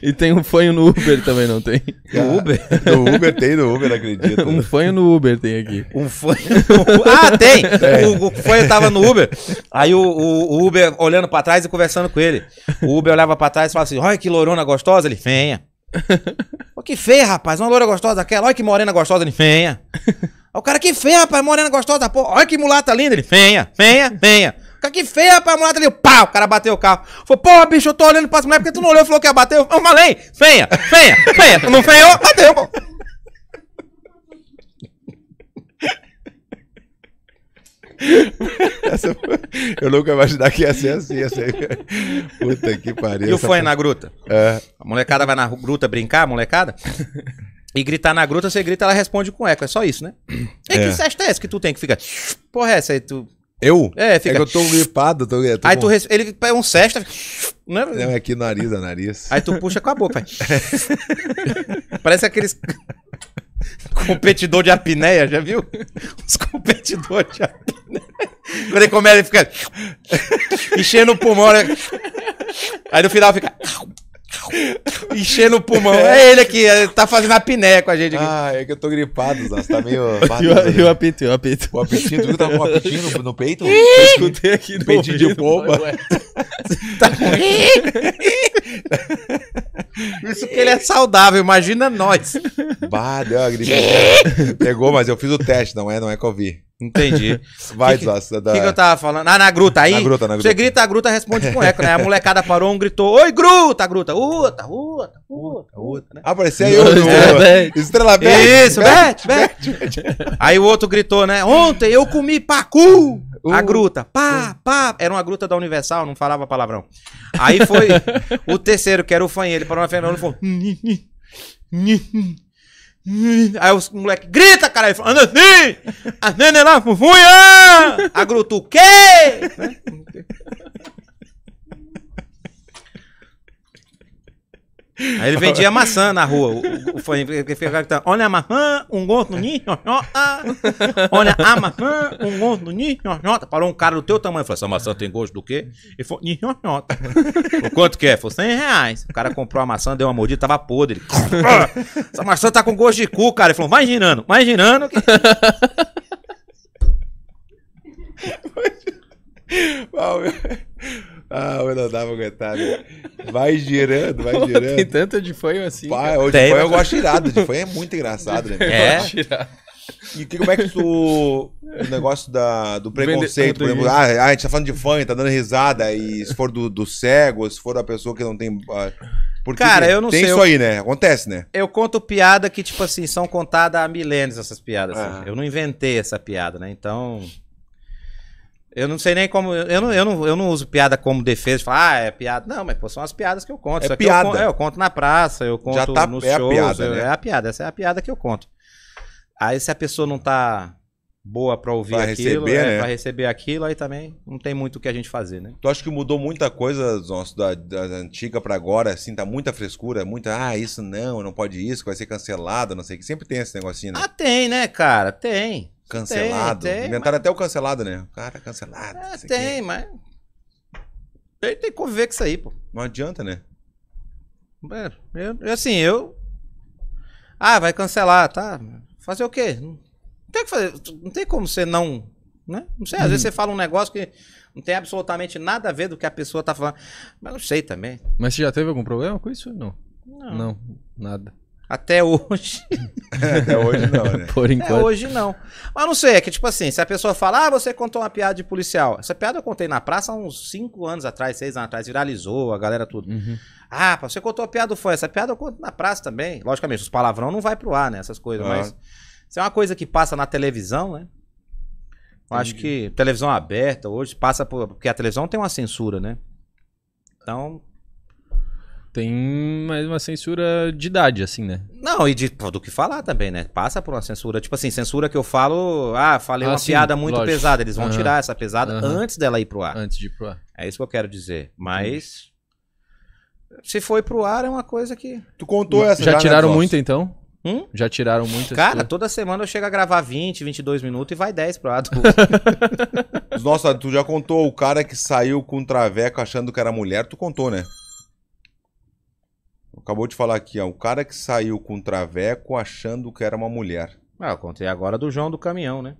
E tem um fanho no Uber também, não tem? No ah. Uber? No Uber tem, no Uber, acredito. Um fanho no Uber tem aqui. Um fanho Ah, tem! É. O, o fanho tava no Uber. Aí o, o Uber olhando pra trás e conversando com ele. O Uber olhava pra trás e falava assim: olha que lourona gostosa. Ele, fenha. Pô, que feia, rapaz. Uma loura gostosa aquela. Olha que morena gostosa. Ele, fenha. O cara, que feia, rapaz. Morena gostosa. Pô, olha que mulata linda. Ele, fenha, fenha, fenha. Fica aqui feia, rapaz, a mulher tá ali. Pá, o cara bateu o carro. Falou, porra, bicho, eu tô olhando pra mulher porque tu não olhou e falou que ia bater. Eu falei, feia, feia, feia. Tu não feiou? Bateu, pô. Essa, eu nunca imaginar que ia ser assim. assim. Puta que pariu. E o foi p... na gruta? É. A molecada vai na gruta brincar, a molecada? E gritar na gruta, você grita, ela responde com eco. É só isso, né? E é. que cesta é. é esse que tu tem que ficar? Porra, é essa aí tu. Eu? É, fica. É que eu tô gripado, tô, tô Aí com... tu res... ele é um sexta. Né? Não, é aqui nariz, a é nariz. Aí tu puxa com a boca. Parece aqueles competidor de apneia, já viu? Os competidores de apneia. Quando ele começa, ele fica enchendo o pulmão. Né? Aí no final fica. Enchendo o pulmão. É ele aqui, ele tá fazendo a piné com a gente aqui. Ah, é que eu tô gripado, Você tá meio... E o apito, e o apito. O apitinho, tu tá com o apitinho no, no peito? Eu escutei aqui no Peitinho de bomba. Tá Isso que ele é saudável, imagina nós. Bah, deu uma gripe. Pegou, mas eu fiz o teste, não é, não é Covid. Entendi. Vai, que, O que, que eu tava falando? Ah, na gruta aí? Na gruta, na gruta. Você grita, a gruta responde com eco, né? A molecada parou, um gritou, oi, gruta, gruta. Uta, uta, uta, uta, né? aí outro. Estrela, É, Estrela Bete. Isso, Bete, Bete. Aí o outro gritou, né? Ontem eu comi pacu. Uh. A gruta. Pá, uh. pá. Era uma gruta da Universal, não falava palavrão. Aí foi o terceiro, que era o fã Ele parou na frente e falou... Aí os moleque grita, cara, ele fala, anda assim! As nenas é lá, fufunha! A gruta, o quê? Né? Aí ele vendia maçã na rua. O, o que ficava gritando: Olha a maçã, um gosto no ninho, Olha a maçã, um gosto no ninho, Parou um cara do teu tamanho e falou: Essa maçã tem gosto do quê? Ele falou: Ninho, Quanto que é? Ele falou: 100 reais. O cara comprou a maçã, deu uma mordida, tava podre. Essa maçã tá com gosto de cu, cara. Ele falou: Vai girando, vai girando. Que... Wow, Ah, eu não dava aguentar. Né? Vai girando, vai girando. Tem tanto de fanho assim. Pá, o de fã eu é- gosto irado. De fã é muito engraçado, né? É. E que, como é que tu. O negócio da, do preconceito, por exemplo. Ah, ah, a gente tá falando de fã, tá dando risada. E se for do, do cego, se for da pessoa que não tem. Ah, porque Cara, eu não tem sei. Tem isso eu, aí, né? Acontece, né? Eu conto piada que, tipo assim, são contadas há milênios essas piadas. Assim. Ah. Assim. Eu não inventei essa piada, né? Então. Eu não sei nem como. Eu não, eu não, eu não uso piada como defesa, de tipo, falar, ah, é piada. Não, mas pô, são as piadas que eu conto. É piada. Eu conto, é, eu conto, na praça, eu conto Já tá, nos é shows. A piada, eu, né? É a piada, essa é a piada que eu conto. Aí se a pessoa não tá boa para ouvir pra aquilo, receber, é, né? pra receber aquilo, aí também não tem muito o que a gente fazer, né? Tu acha que mudou muita coisa, nossa da, da antiga para agora, assim, tá muita frescura, muita, ah, isso não, não pode isso, vai ser cancelado, não sei o que. Sempre tem esse negocinho, né? Ah, tem, né, cara? Tem. Cancelado. Tem, tem, Inventaram mas... até o cancelado, né? O cara é cancelado. É, tem, aqui. mas. tem que conviver com isso aí, pô. Não adianta, né? É, eu, assim, eu. Ah, vai cancelar, tá? Fazer o quê? Não tem, que fazer, não tem como você não. Né? Não sei, às hum. vezes uhum. você fala um negócio que não tem absolutamente nada a ver do que a pessoa tá falando. Mas não sei também. Mas você já teve algum problema com isso? Não. Não, não nada. Até hoje. Até hoje não, né? Por enquanto. Até hoje não. Mas não sei, é que tipo assim, se a pessoa fala, ah, você contou uma piada de policial. Essa piada eu contei na praça há uns 5 anos atrás, 6 anos atrás, viralizou, a galera tudo. Uhum. Ah, você contou a piada do foi Essa piada eu conto na praça também. Logicamente, os palavrão não vai pro ar, né? Essas coisas, mas. Se é uma coisa que passa na televisão, né? Eu acho que televisão aberta hoje passa por. Porque a televisão tem uma censura, né? Então, tem mais uma censura de idade, assim, né? Não, e de, do que falar também, né? Passa por uma censura. Tipo assim, censura que eu falo, ah, falei ah, uma sim, piada muito lógico. pesada. Eles vão uhum. tirar essa pesada uhum. antes dela ir pro ar. Antes de ir pro ar. É isso que eu quero dizer. Mas. Sim. Se foi pro ar, é uma coisa que. Tu contou essa Já, já né, tiraram né, muito, então? Hum? Já tiraram muito Cara, toda semana eu chego a gravar 20, 22 minutos e vai 10 pro ar Nossa, tu já contou o cara que saiu com um traveco achando que era mulher, tu contou, né? acabou de falar aqui, ó. O cara que saiu com traveco achando que era uma mulher. Ah, eu contei agora do João do caminhão, né?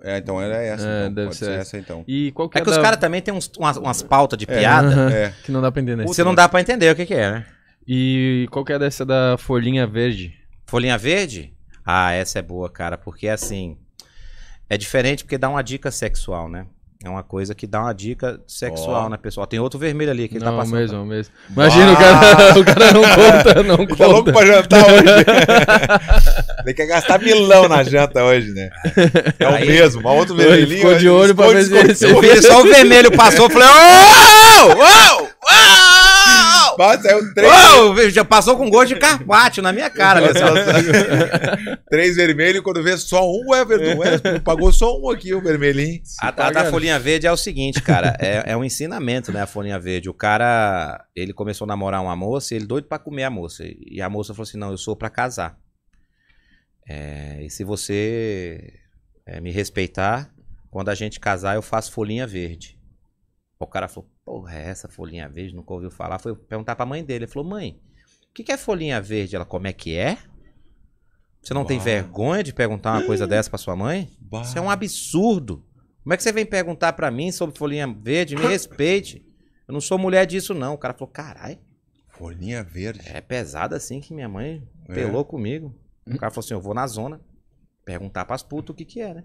É, então era é essa. É, então. deve ser, ser, essa, então. E qual que é, é que da... os caras também tem uns, umas, umas pautas de é, piada. Uh -huh, é. Que não dá pra entender. Né? Você não dá pra entender o que, que é, né? E qual que é dessa da folhinha verde? Folhinha verde? Ah, essa é boa, cara, porque assim. É diferente porque dá uma dica sexual, né? É uma coisa que dá uma dica sexual oh. pessoal Tem outro vermelho ali que ele tá não, tá passando. Mesmo, tá? mesmo. Imagina, o cara, o cara não conta, não ele conta. Tá louco pra jantar hoje. ele quer gastar milão na janta hoje, né? É o Aí, mesmo, mas outro vermelhinho. Ficou de olho pra ver se ele. Eu vi só o vermelho passou, falei: Oh! Oh! Oh! Nossa, saiu é três. Uou, já passou com gosto de carpaccio na minha cara. três vermelhos, quando vê só um, Everton. É Everton pagou só um aqui, o vermelhinho. A, a, da folhinha verde é o seguinte, cara. É, é um ensinamento, né? A folhinha verde. O cara, ele começou a namorar uma moça ele doido para comer a moça. E a moça falou assim: não, eu sou para casar. É, e se você é, me respeitar, quando a gente casar, eu faço folhinha verde. O cara falou, porra é essa folhinha verde? Nunca ouviu falar. Foi perguntar pra mãe dele. Ele falou, mãe, o que, que é folhinha verde? Ela, como é que é? Você não bah. tem vergonha de perguntar uma coisa dessa pra sua mãe? Bah. Isso é um absurdo. Como é que você vem perguntar pra mim sobre folhinha verde? Me respeite. Eu não sou mulher disso, não. O cara falou, caralho. Folhinha verde. É pesada assim que minha mãe é. pelou comigo. O hum? cara falou assim, eu vou na zona perguntar pras putas o que que é, né?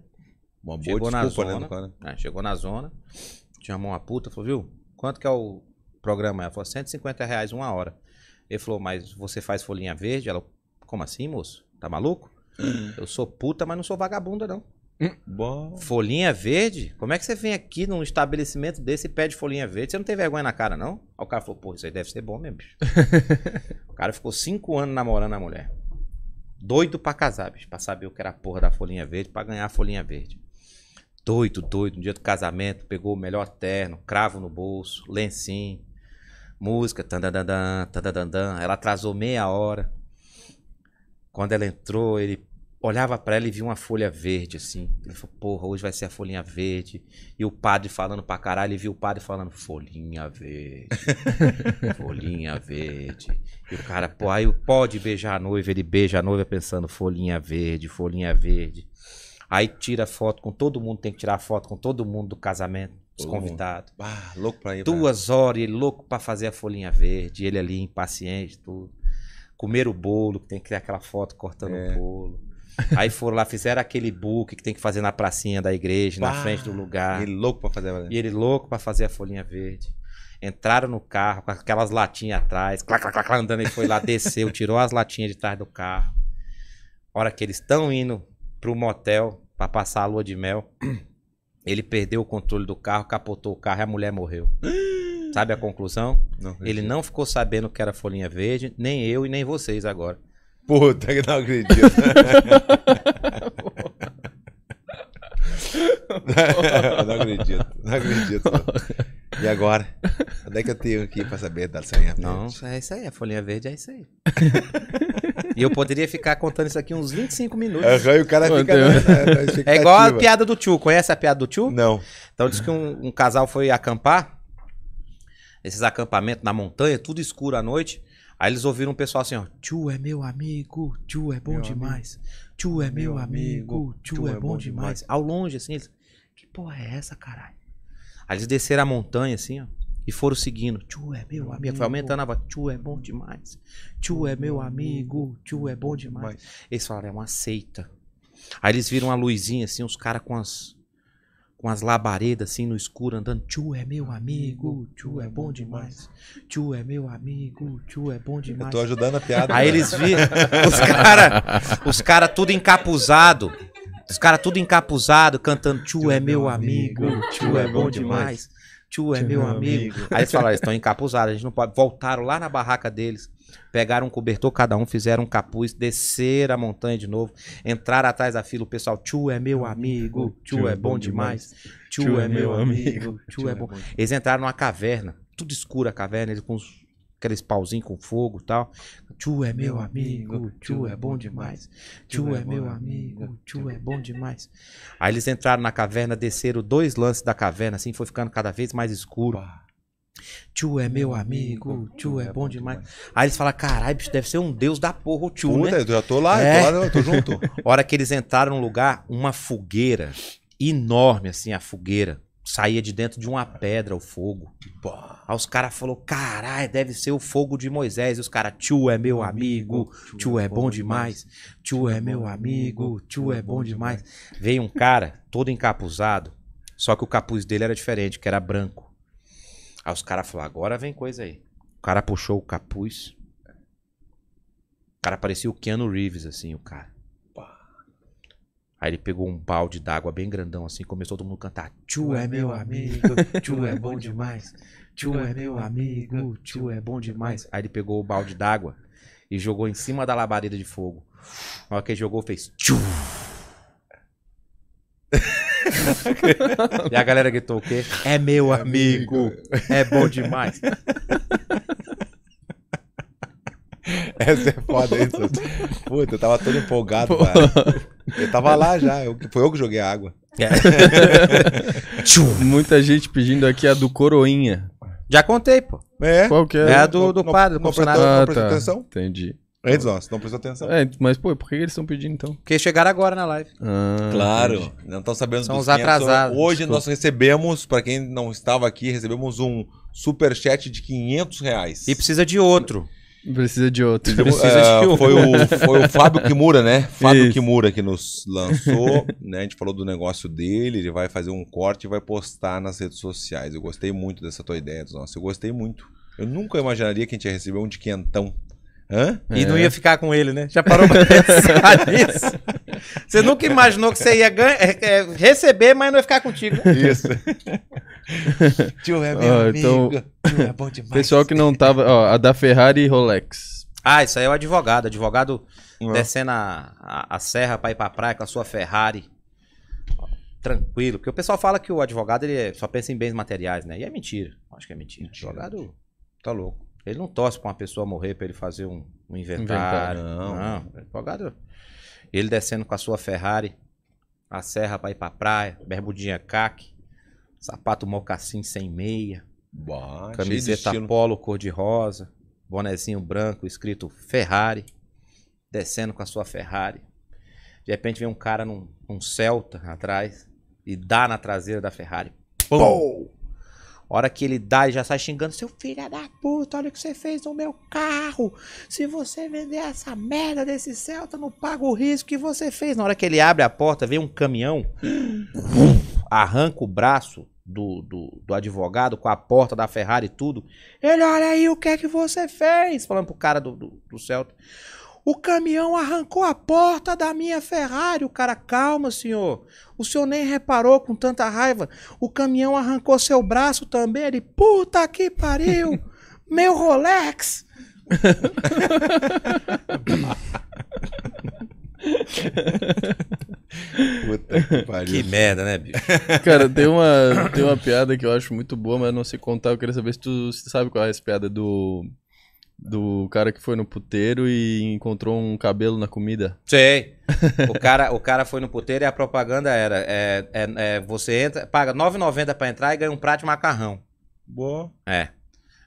Uma boa chegou desculpa, na né, zona, né, cara? É, chegou na zona, chamou uma puta, falou, viu? quanto que é o programa? Ela falou, 150 reais uma hora. Ele falou, mas você faz folhinha verde? Ela, como assim, moço? Tá maluco? Uhum. Eu sou puta, mas não sou vagabunda, não. Hum. Bom. Folhinha verde? Como é que você vem aqui num estabelecimento desse e pede folhinha verde? Você não tem vergonha na cara, não? Aí o cara falou, pô, isso aí deve ser bom mesmo, bicho. o cara ficou cinco anos namorando a mulher. Doido pra casar, bicho. Pra saber o que era a porra da folhinha verde, pra ganhar a folhinha verde doido, doido, no dia do casamento, pegou o melhor terno, cravo no bolso, lencinho, música, dan dan. Ela atrasou meia hora. Quando ela entrou, ele olhava para ela e viu uma folha verde, assim. Ele falou, porra, hoje vai ser a folhinha verde. E o padre falando pra caralho, ele viu o padre falando, folhinha verde, folhinha verde. E o cara, pô, aí pode beijar a noiva, ele beija a noiva pensando, folhinha verde, folhinha verde. Aí tira foto com todo mundo, tem que tirar foto com todo mundo do casamento, dos convidados. Ah, louco pra ir. Duas pra... Né? horas, ele louco pra fazer a folhinha verde, ele ali impaciente, tudo. Comer o bolo, que tem que ter aquela foto cortando é. o bolo. Aí foram lá, fizeram aquele book que tem que fazer na pracinha da igreja, bah, na frente do lugar. Ele louco pra fazer a E né? ele louco pra fazer a folhinha verde. Entraram no carro com aquelas latinhas atrás, clac, clac, clac, andando, ele foi lá, desceu, tirou as latinhas de trás do carro. hora que eles estão indo pro motel, para passar a lua de mel. Ele perdeu o controle do carro, capotou o carro e a mulher morreu. Sabe a conclusão? Não ele não ficou sabendo que era folhinha verde, nem eu e nem vocês agora. Puta, que não acredito. não acredito, não acredito. E agora? Onde é que eu tenho aqui pra saber da senha Não, verde? é isso aí. A folhinha verde é isso aí. e eu poderia ficar contando isso aqui uns 25 minutos. Aham, e o cara fica. Na, na né, é igual a piada do tio. Conhece a piada do tio? Não. Então diz que um, um casal foi acampar. Esses acampamentos na montanha, tudo escuro à noite. Aí eles ouviram um pessoal assim, ó. Tio é meu amigo, tio é bom meu demais. Amigo. Tio é meu amigo, tio, tio é, é, bom, bom demais. demais. Ao longe, assim, eles. Que porra é essa, caralho? Aí eles desceram a montanha, assim, ó. E foram seguindo. Tchu é meu amigo. Foi aumentando a voz. é bom demais. Tchu é meu amigo. Tchu é bom demais. Eles falaram, é uma seita. Aí eles viram uma luzinha, assim, os caras com as com as labaredas assim no escuro andando. Tio é meu amigo, tio é, é bom demais. Tio é meu amigo, tio é bom demais. Eu tô ajudando a piada. Aí eles viram os cara, os cara tudo encapuzado. Os caras tudo encapuzado, cantando Tio é, é meu amigo, tio é, é bom demais, tio é, é meu amigo. Aí eles falaram, eles estão encapuzados, a gente não pode. Voltaram lá na barraca deles, pegaram um cobertor cada um, fizeram um capuz, desceram a montanha de novo, entraram atrás da fila, o pessoal, tio é meu amigo, tio é bom demais, tio é meu amigo, tio é bom. Eles entraram numa caverna, tudo escuro a caverna, eles com aqueles pauzinhos com fogo e tal. Tu é meu amigo, tu é, é bom demais. Tu é, é meu amigo, tu é, é bom demais. Aí eles entraram na caverna, desceram dois lances da caverna, assim foi ficando cada vez mais escuro. Tu é meu amigo, tu é bom demais. Aí eles falam, caralho, bicho, deve ser um deus da porra, o tchu, Puta, né? eu já tô lá, é. eu tô lá, eu tô junto. Hora que eles entraram no lugar, uma fogueira enorme, assim, a fogueira saía de dentro de uma pedra o fogo. Aí os caras falaram, caralho, deve ser o fogo de Moisés. E os caras, tio é meu amigo, é tio é bom demais, tio é, é meu amigo, tio é, é bom demais. Veio um cara todo encapuzado, só que o capuz dele era diferente, que era branco. Aí os caras falaram, agora vem coisa aí. O cara puxou o capuz. O cara parecia o Keanu Reeves, assim, o cara. Aí ele pegou um balde d'água bem grandão assim, começou todo mundo a cantar: Tio é, é meu amigo, tio é bom demais. Tio é, é meu amigo, tio é bom demais. Aí ele pegou o balde d'água e jogou em cima da labareda de fogo. Na hora que ele jogou, fez tchu. e a galera gritou o quê? É meu é amigo, é bom demais. Essa é foda, isso. Puta, eu tava todo empolgado, Pô. cara. Eu tava lá já, eu, foi eu que joguei a água. É. Muita gente pedindo aqui a do Coroinha. Já contei, pô. É. Qual que é? É a do, do não, padre, do não, não ah, prestou tá. atenção? Entendi. É, eles ó, não prestou atenção. É, mas, pô, por que eles estão pedindo então? Porque chegaram agora na live. Ah, claro, entendi. não estão sabendo São os atrasados. Hoje Desculpa. nós recebemos, para quem não estava aqui, recebemos um super de 500 reais. E precisa de outro. Precisa de outro. Então, Precisa é, de Foi o, foi o Fábio Kimura, né? Fábio Isso. Kimura que nos lançou, né? A gente falou do negócio dele, ele vai fazer um corte e vai postar nas redes sociais. Eu gostei muito dessa tua ideia, nossa. Eu gostei muito. Eu nunca imaginaria que a gente ia receber um de quentão. Hã? E não ia é. ficar com ele, né? Já parou pra pensar nisso? Você nunca imaginou que você ia ganha, é, é, receber, mas não ia ficar contigo. Isso. Tio é meu ó, então, amigo. Então, Tio é bom demais. Pessoal que não tava... Ó, a da Ferrari e Rolex. Ah, isso aí é o advogado. Advogado não. descendo a, a, a serra pra ir pra praia com a sua Ferrari. Tranquilo. Porque o pessoal fala que o advogado ele é, só pensa em bens materiais, né? E é mentira. Acho que é mentira. mentira. advogado tá louco. Ele não torce pra uma pessoa morrer pra ele fazer um, um inventário. inventário. Não, não. É ele descendo com a sua Ferrari, a serra pra ir pra praia, bermudinha caque, sapato mocassim sem meia, Boa, camiseta polo cor-de-rosa, bonezinho branco escrito Ferrari, descendo com a sua Ferrari. De repente vem um cara num, Celta atrás e dá na traseira da Ferrari. Pum! Hora que ele dá, ele já sai xingando: Seu filho da puta, olha o que você fez no meu carro. Se você vender essa merda desse Celta, não paga o risco que você fez. Na hora que ele abre a porta, vem um caminhão, arranca o braço do, do, do, advogado com a porta da Ferrari e tudo. Ele, olha aí o que é que você fez. Falando pro cara do, do, do Celta. O caminhão arrancou a porta da minha Ferrari. O cara, calma, senhor. O senhor nem reparou com tanta raiva. O caminhão arrancou seu braço também. Ele, puta que pariu! Meu Rolex! Puta que pariu. Que merda, né, bicho? Cara, tem uma, tem uma piada que eu acho muito boa, mas não sei contar. Eu queria saber se tu sabe qual é essa piada do do cara que foi no puteiro e encontrou um cabelo na comida. Sei. o, cara, o cara foi no puteiro e a propaganda era: é, é, é você entra, paga 9,90 para entrar e ganha um prato de macarrão. Boa. É.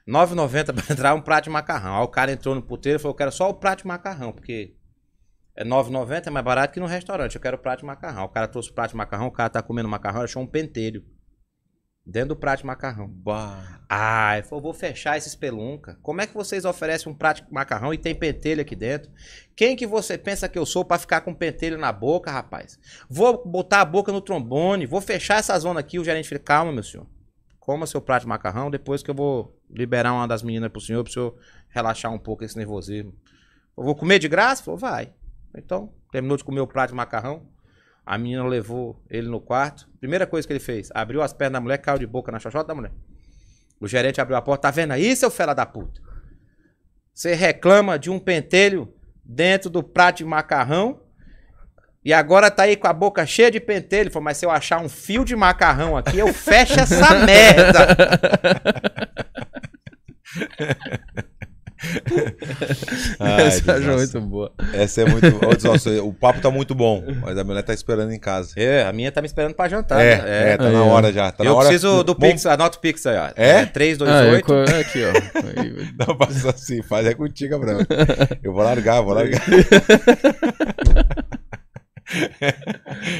9,90 para entrar um prato de macarrão. Aí o cara entrou no puteiro e falou: Eu quero só o prato de macarrão, porque é 9,90 é mais barato que no restaurante. Eu quero o prato de macarrão. O cara trouxe o prato de macarrão, o cara tá comendo macarrão, achou um pentelho. Dentro do prato de macarrão. Bah. Ah, eu vou fechar esses pelunca. Como é que vocês oferecem um prato de macarrão e tem pentelho aqui dentro? Quem que você pensa que eu sou para ficar com pentelho na boca, rapaz? Vou botar a boca no trombone, vou fechar essa zona aqui. O gerente falou, calma, meu senhor. Coma seu prato de macarrão, depois que eu vou liberar uma das meninas pro senhor, pro senhor relaxar um pouco esse nervosismo. Eu vou comer de graça? Falou, vai. Então, terminou de comer o prato de macarrão, a menina levou ele no quarto. Primeira coisa que ele fez, abriu as pernas da mulher, caiu de boca na xoxota da mulher. O gerente abriu a porta, tá vendo aí, seu fela da puta? Você reclama de um pentelho dentro do prato de macarrão e agora tá aí com a boca cheia de pentelho. falou, mas se eu achar um fio de macarrão aqui, eu fecho essa merda. Ai, essa é muito boa. Essa é muito. o papo tá muito bom, mas a mulher tá esperando em casa. É, a minha tá me esperando pra jantar. É, né? é tá na hora já. Tá eu preciso do bom... Pix, anota o Pix aí, ó. É? é 328. Ah, eu... Aqui, ó. Não, passa assim, faz é contigo, Abraão. Eu vou largar, vou largar.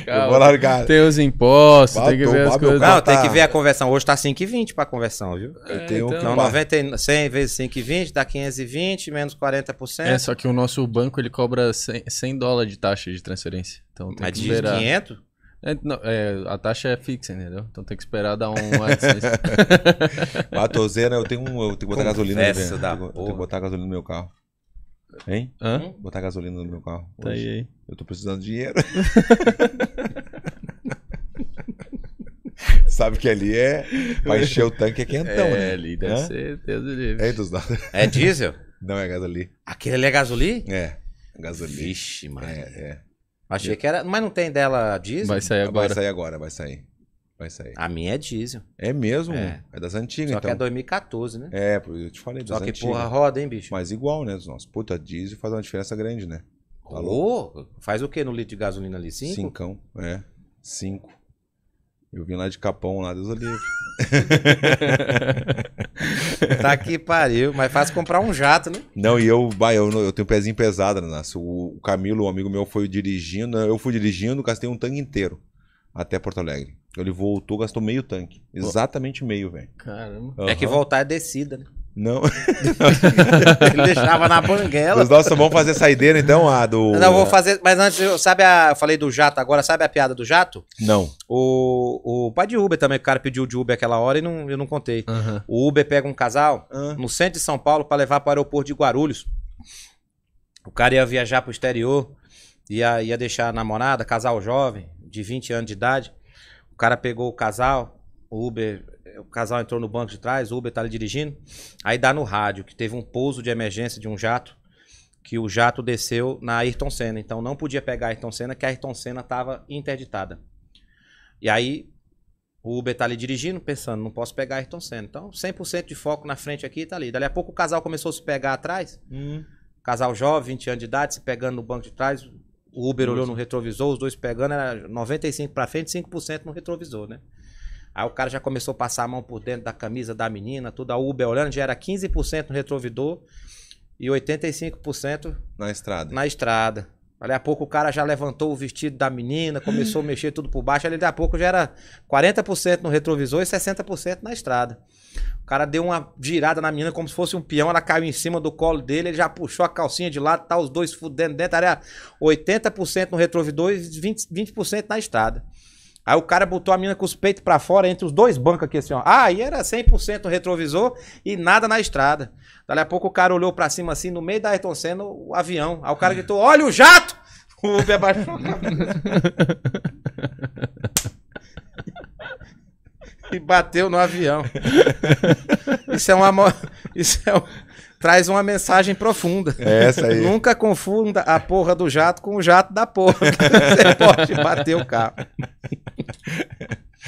Calma, eu vou largar. Tem os impostos, Batou, tem que ver as coisas. Não, tá, tem que tá. ver a conversão. Hoje tá 5,20 pra conversão, viu? É, então, 90, 100 vezes 5,20 dá 520, menos 40%. É, só que o nosso banco ele cobra 100, 100 dólares de taxa de transferência. Então tem Mas que esperar. de 500? É, não, é, a taxa é fixa, entendeu? Então tem que esperar dar um Matozeira, eu tenho um. Eu tenho que botar gasolina. Né? Eu tenho que botar gasolina no meu carro. Hein? Hã? Hum? Botar gasolina no meu carro. Tá aí, Eu tô precisando de dinheiro. Sabe que ali é. Pra encher o tanque é quentão, é, né? É, ali deve Hã? ser. Deus É, dos é diesel? Não, é gasolina. Aquele ali é gasolina? É. Gasolina. Vixe, mano. É, é. Achei que era. Mas não tem dela diesel? Vai sair agora. Vai sair agora, vai sair vai sair. A minha é diesel. É mesmo? É, é das antigas, Só então. Só que é 2014, então. né? É, eu te falei Só das antigas. Só que porra roda, hein, bicho? Mas igual, né, dos nossos. Puta, diesel faz uma diferença grande, né? Alô? Tá faz o que no litro de gasolina ali? Cinco? Cincão, é. Cinco. Eu vim lá de Capão, lá, Deus o tá que pariu, mas faz comprar um jato, né? Não, e eu, bah, eu, eu tenho um pezinho pesado, Né? O, o Camilo, um amigo meu, foi dirigindo, eu fui dirigindo, gastei um tanque inteiro até Porto Alegre. Ele voltou, gastou meio tanque. Exatamente meio, velho. Caramba. Uhum. É que voltar é descida, né? Não. Ele deixava na banguela. Mas, nossa, vamos fazer saideira então, a do. Não, vou fazer. Mas antes, sabe a. Eu falei do jato agora, sabe a piada do jato? Não. O, o pai de Uber também, o cara pediu de Uber aquela hora e não, eu não contei. Uhum. O Uber pega um casal uhum. no centro de São Paulo para levar para o aeroporto de Guarulhos. O cara ia viajar pro exterior, ia, ia deixar a namorada, casal jovem, de 20 anos de idade. O cara pegou o casal, o Uber, o casal entrou no banco de trás, o Uber tá ali dirigindo. Aí dá no rádio que teve um pouso de emergência de um jato, que o jato desceu na Ayrton Senna. Então não podia pegar a Ayrton Senna, que a Ayrton Senna tava interditada. E aí o Uber tá ali dirigindo, pensando, não posso pegar a Ayrton Senna. Então 100% de foco na frente aqui tá ali. Dali a pouco o casal começou a se pegar atrás. Hum. Casal jovem, 20 anos de idade, se pegando no banco de trás, o Uber olhou no retrovisor, os dois pegando, era 95% para frente, 5% no retrovisor, né? Aí o cara já começou a passar a mão por dentro da camisa da menina, tudo. A Uber olhando, já era 15% no retrovisor e 85% na estrada. Na estrada. Dali a pouco o cara já levantou o vestido da menina, começou a mexer tudo por baixo. Ali a pouco já era 40% no retrovisor e 60% na estrada. O cara deu uma girada na menina como se fosse um peão, ela caiu em cima do colo dele, ele já puxou a calcinha de lado, tá os dois fudendo dentro, era 80% no retrovisor e 20%, 20 na estrada. Aí o cara botou a mina com os peitos para fora entre os dois bancos aqui assim, ó. Ah, e era 100% retrovisor e nada na estrada. Daí a pouco o cara olhou para cima assim, no meio da Ayrton Senna, o avião. Aí o cara gritou: "Olha o jato!" O Uber abaixou e bateu no avião. Isso é uma isso é traz uma mensagem profunda. É essa aí. Nunca confunda a porra do jato com o jato da porra. Você pode bater o carro.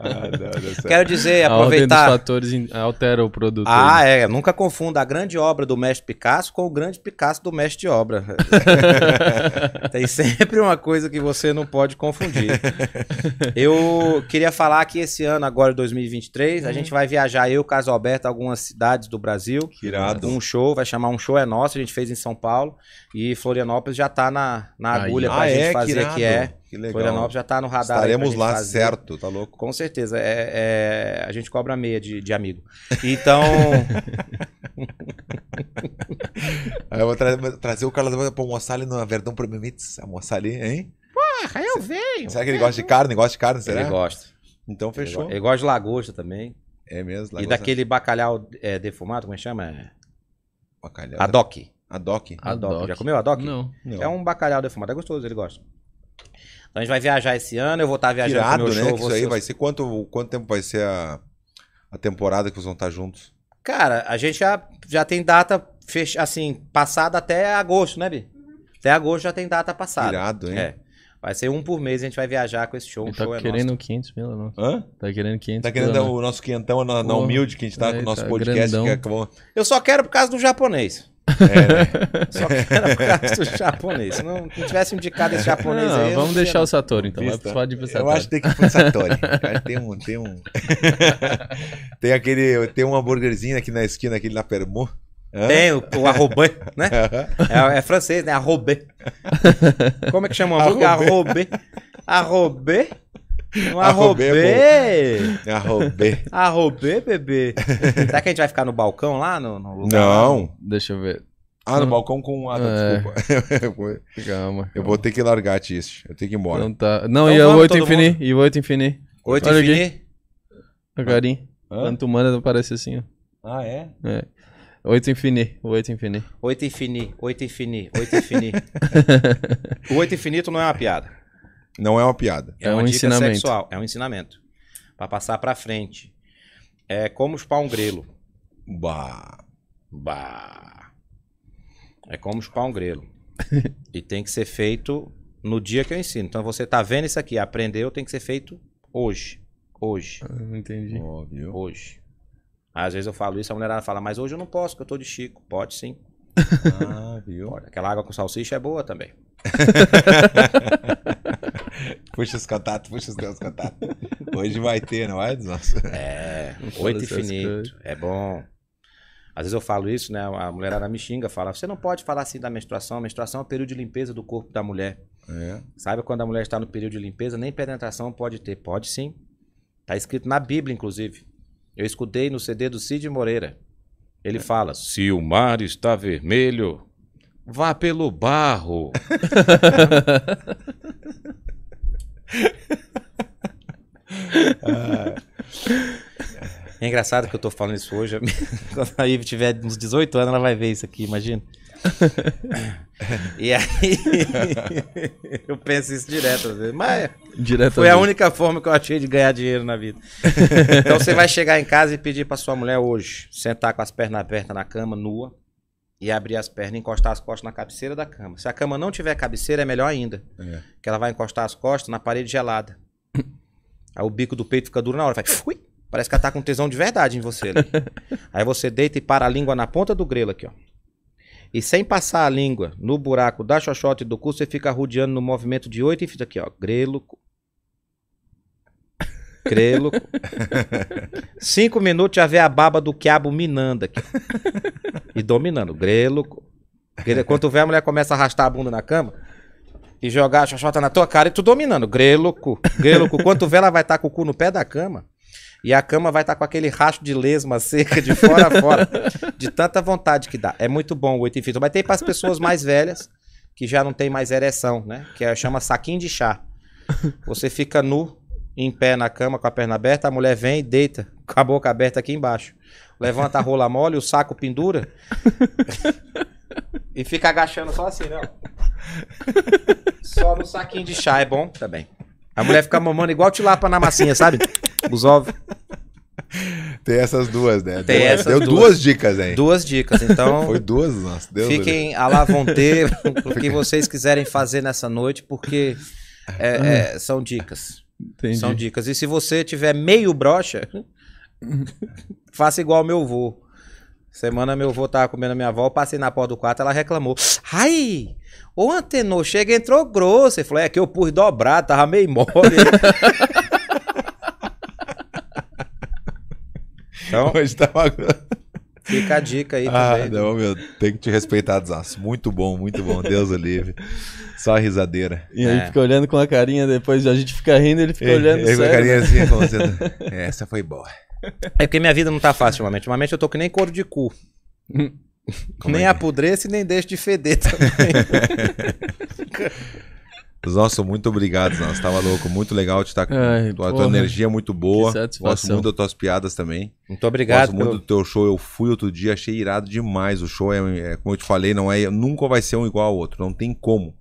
Ah, é Quero dizer, aproveitar. A fatores altera o produto. Ah, aí. é. Nunca confunda a grande obra do mestre Picasso com o grande Picasso do mestre de obra. Tem sempre uma coisa que você não pode confundir. Eu queria falar que esse ano, agora 2023, a uhum. gente vai viajar, eu, Caso Alberto, algumas cidades do Brasil. Que irado. Um show, vai chamar Um Show É Nosso, a gente fez em São Paulo. E Florianópolis já tá na, na agulha para ah, pra gente é? fazer, que, que é. Que legal. Florianópolis já está no radar. Estaremos lá, fazer. certo, tá louco? Com certeza. É, é, a gente cobra meia de, de amigo. Então. eu vou trazer o Carlos para almoçar ali no Verdão Premium Meats. Almoçar é ali, hein? Porra, eu venho. Será que ele gosta de carne? Gosta de carne, será? Ele gosta. Então fechou. Ele gosta, ele gosta de lagosta também. É mesmo? Lagosta. E daquele bacalhau é, defumado, como é que chama? Bacalhau. Adoc. Adoc. Adoc. Já comeu adoc? Não. Não. É um bacalhau defumado. É gostoso, ele gosta. Então a gente vai viajar esse ano, eu vou estar viajando Irado, meu né? Que isso aí vai ser quanto, quanto tempo vai ser a, a temporada que vocês vão estar juntos? Cara, a gente já, já tem data fech... assim, passada até agosto, né, Bi? Até agosto já tem data passada. Irado, hein? É. Vai ser um por mês, a gente vai viajar com esse show. O tá show é querendo é 500 mil, não? Né? Hã? Tá querendo 500 Tá querendo mil, né? o nosso quentão na, na humilde que a gente tá é, com o nosso tá podcast. Que é... Eu só quero por causa do japonês. É, né? Só que era por causa do japonês. Se não, não tivesse indicado esse japonês não, aí. Vamos deixar o Satori, então. pro Satori. Eu acho que tem que ir pro Satori. tem um. Tem, um... tem aquele. Tem um hambúrguerzinho aqui na esquina, aquele na Permo. Tem o, o né? É, é, francês, né? Arrobê. Como é que chama o hambúrguer? Arrobê. Arrobê. Um arrobê! Arrobê! Arrobê, bebê! Será que a gente vai ficar no balcão lá? No, no lugar Não! Deixa eu ver. Ah, no balcão com um Adam, é. desculpa. Calma. Eu vou ter que largar, Tiste. Eu tenho que ir embora. não tá. Não, então e o 8 infini. E o 8 infinito, 8 infini? Agarim. Quanto manda não parece assim, ó. Ah, é? É. 8 oito 8 oito 8 infini, 8 infini, 8 o 8 infinito não é uma piada. Não é uma piada. É, é um ensinamento. sexual, é um ensinamento. Para passar para frente. É como chupar um grelo. Bah. Bah. É como chupar um grelo. e tem que ser feito no dia que eu ensino. Então você tá vendo isso aqui, aprendeu, tem que ser feito hoje. Hoje. Ah, entendi. Óbvio. Hoje. Às vezes eu falo isso, a mulherada fala, mas hoje eu não posso, porque eu tô de Chico. Pode sim. Ah, viu? Aquela água com salsicha é boa também. Puxa os contatos, puxa os contatos. Hoje vai ter, não é? Nossa. É, oito infinito. É bom. Às vezes eu falo isso, né? A mulherada me xinga, fala: você não pode falar assim da menstruação. A menstruação é o período de limpeza do corpo da mulher. É. Sabe quando a mulher está no período de limpeza, nem penetração pode ter? Pode sim. Está escrito na Bíblia, inclusive. Eu escutei no CD do Cid Moreira. Ele é. fala: se o mar está vermelho, vá pelo barro. É engraçado que eu tô falando isso hoje. Quando a Ivy tiver uns 18 anos, ela vai ver isso aqui, imagina. E aí eu penso isso direto, às vezes. mas foi a única forma que eu achei de ganhar dinheiro na vida. Então você vai chegar em casa e pedir para sua mulher hoje sentar com as pernas abertas na cama, nua, e abrir as pernas, encostar as costas na cabeceira da cama. Se a cama não tiver cabeceira, é melhor ainda. É. Que ela vai encostar as costas na parede gelada. Aí o bico do peito fica duro na hora, Parece que ela tá com tesão de verdade em você ali. Aí você deita e para a língua na ponta do grelo aqui, ó. E sem passar a língua no buraco da xoxote do cu, você fica rodeando no movimento de oito e fica aqui, ó. Grelo, Grelo, Cinco minutos já vê a baba do quiabo minando aqui. E dominando. Grelo. Quando vê a mulher começa a arrastar a bunda na cama e jogar a xoxota na tua cara e tu dominando. Grelo, Greloco. Quando vê ela vai estar tá com o cu no pé da cama. E a cama vai estar tá com aquele racho de lesma seca de fora a fora. De tanta vontade que dá. É muito bom o oito infinito. Mas tem para as pessoas mais velhas que já não tem mais ereção, né? Que é, chama saquinho de chá. Você fica nu em pé na cama com a perna aberta, a mulher vem, e deita, com a boca aberta aqui embaixo. Levanta a rola mole, o saco pendura. e fica agachando só assim, não. Né, só no saquinho de chá é bom também. A mulher fica mamando igual lapa na massinha, sabe? Os ovos. Tem essas duas, né? Tem deu, essas deu duas, duas dicas, hein? Duas dicas, então. Foi duas, nossa. Deus fiquem à la vontade o que vocês quiserem fazer nessa noite, porque é, é, são dicas. Entendi. São dicas. E se você tiver meio brocha, faça igual meu avô. Semana meu avô tava comendo a minha avó, eu passei na porta do quarto, ela reclamou. Ai, o Antenor, chega entrou grosso. Ele falou, é que eu pus dobrado, tava meio mole. então, Hoje tava... Fica a dica aí ah, também. Não, meu, tem que te respeitar, Desastre. Muito bom, muito bom. Deus o livre. Só risadeira. E é. aí fica olhando com a carinha, depois a gente fica rindo, ele fica olhando sério. com a né? carinha assim, falando, é, essa foi boa. É porque minha vida não tá fácil ultimamente. Ultimamente eu tô que nem couro de cu. Hum. Como nem é? é? apodreço e nem deixo de feder também. Nossa, muito obrigado, nós Tava louco, muito legal te estar tá com Ai, tua, tua, energia é muito boa. Gosto muito das tuas piadas também. Muito obrigado. Gosto muito pelo... do teu show. Eu fui outro dia, achei irado demais. O show é, é, como eu te falei, não é, nunca vai ser um igual ao outro, não tem como.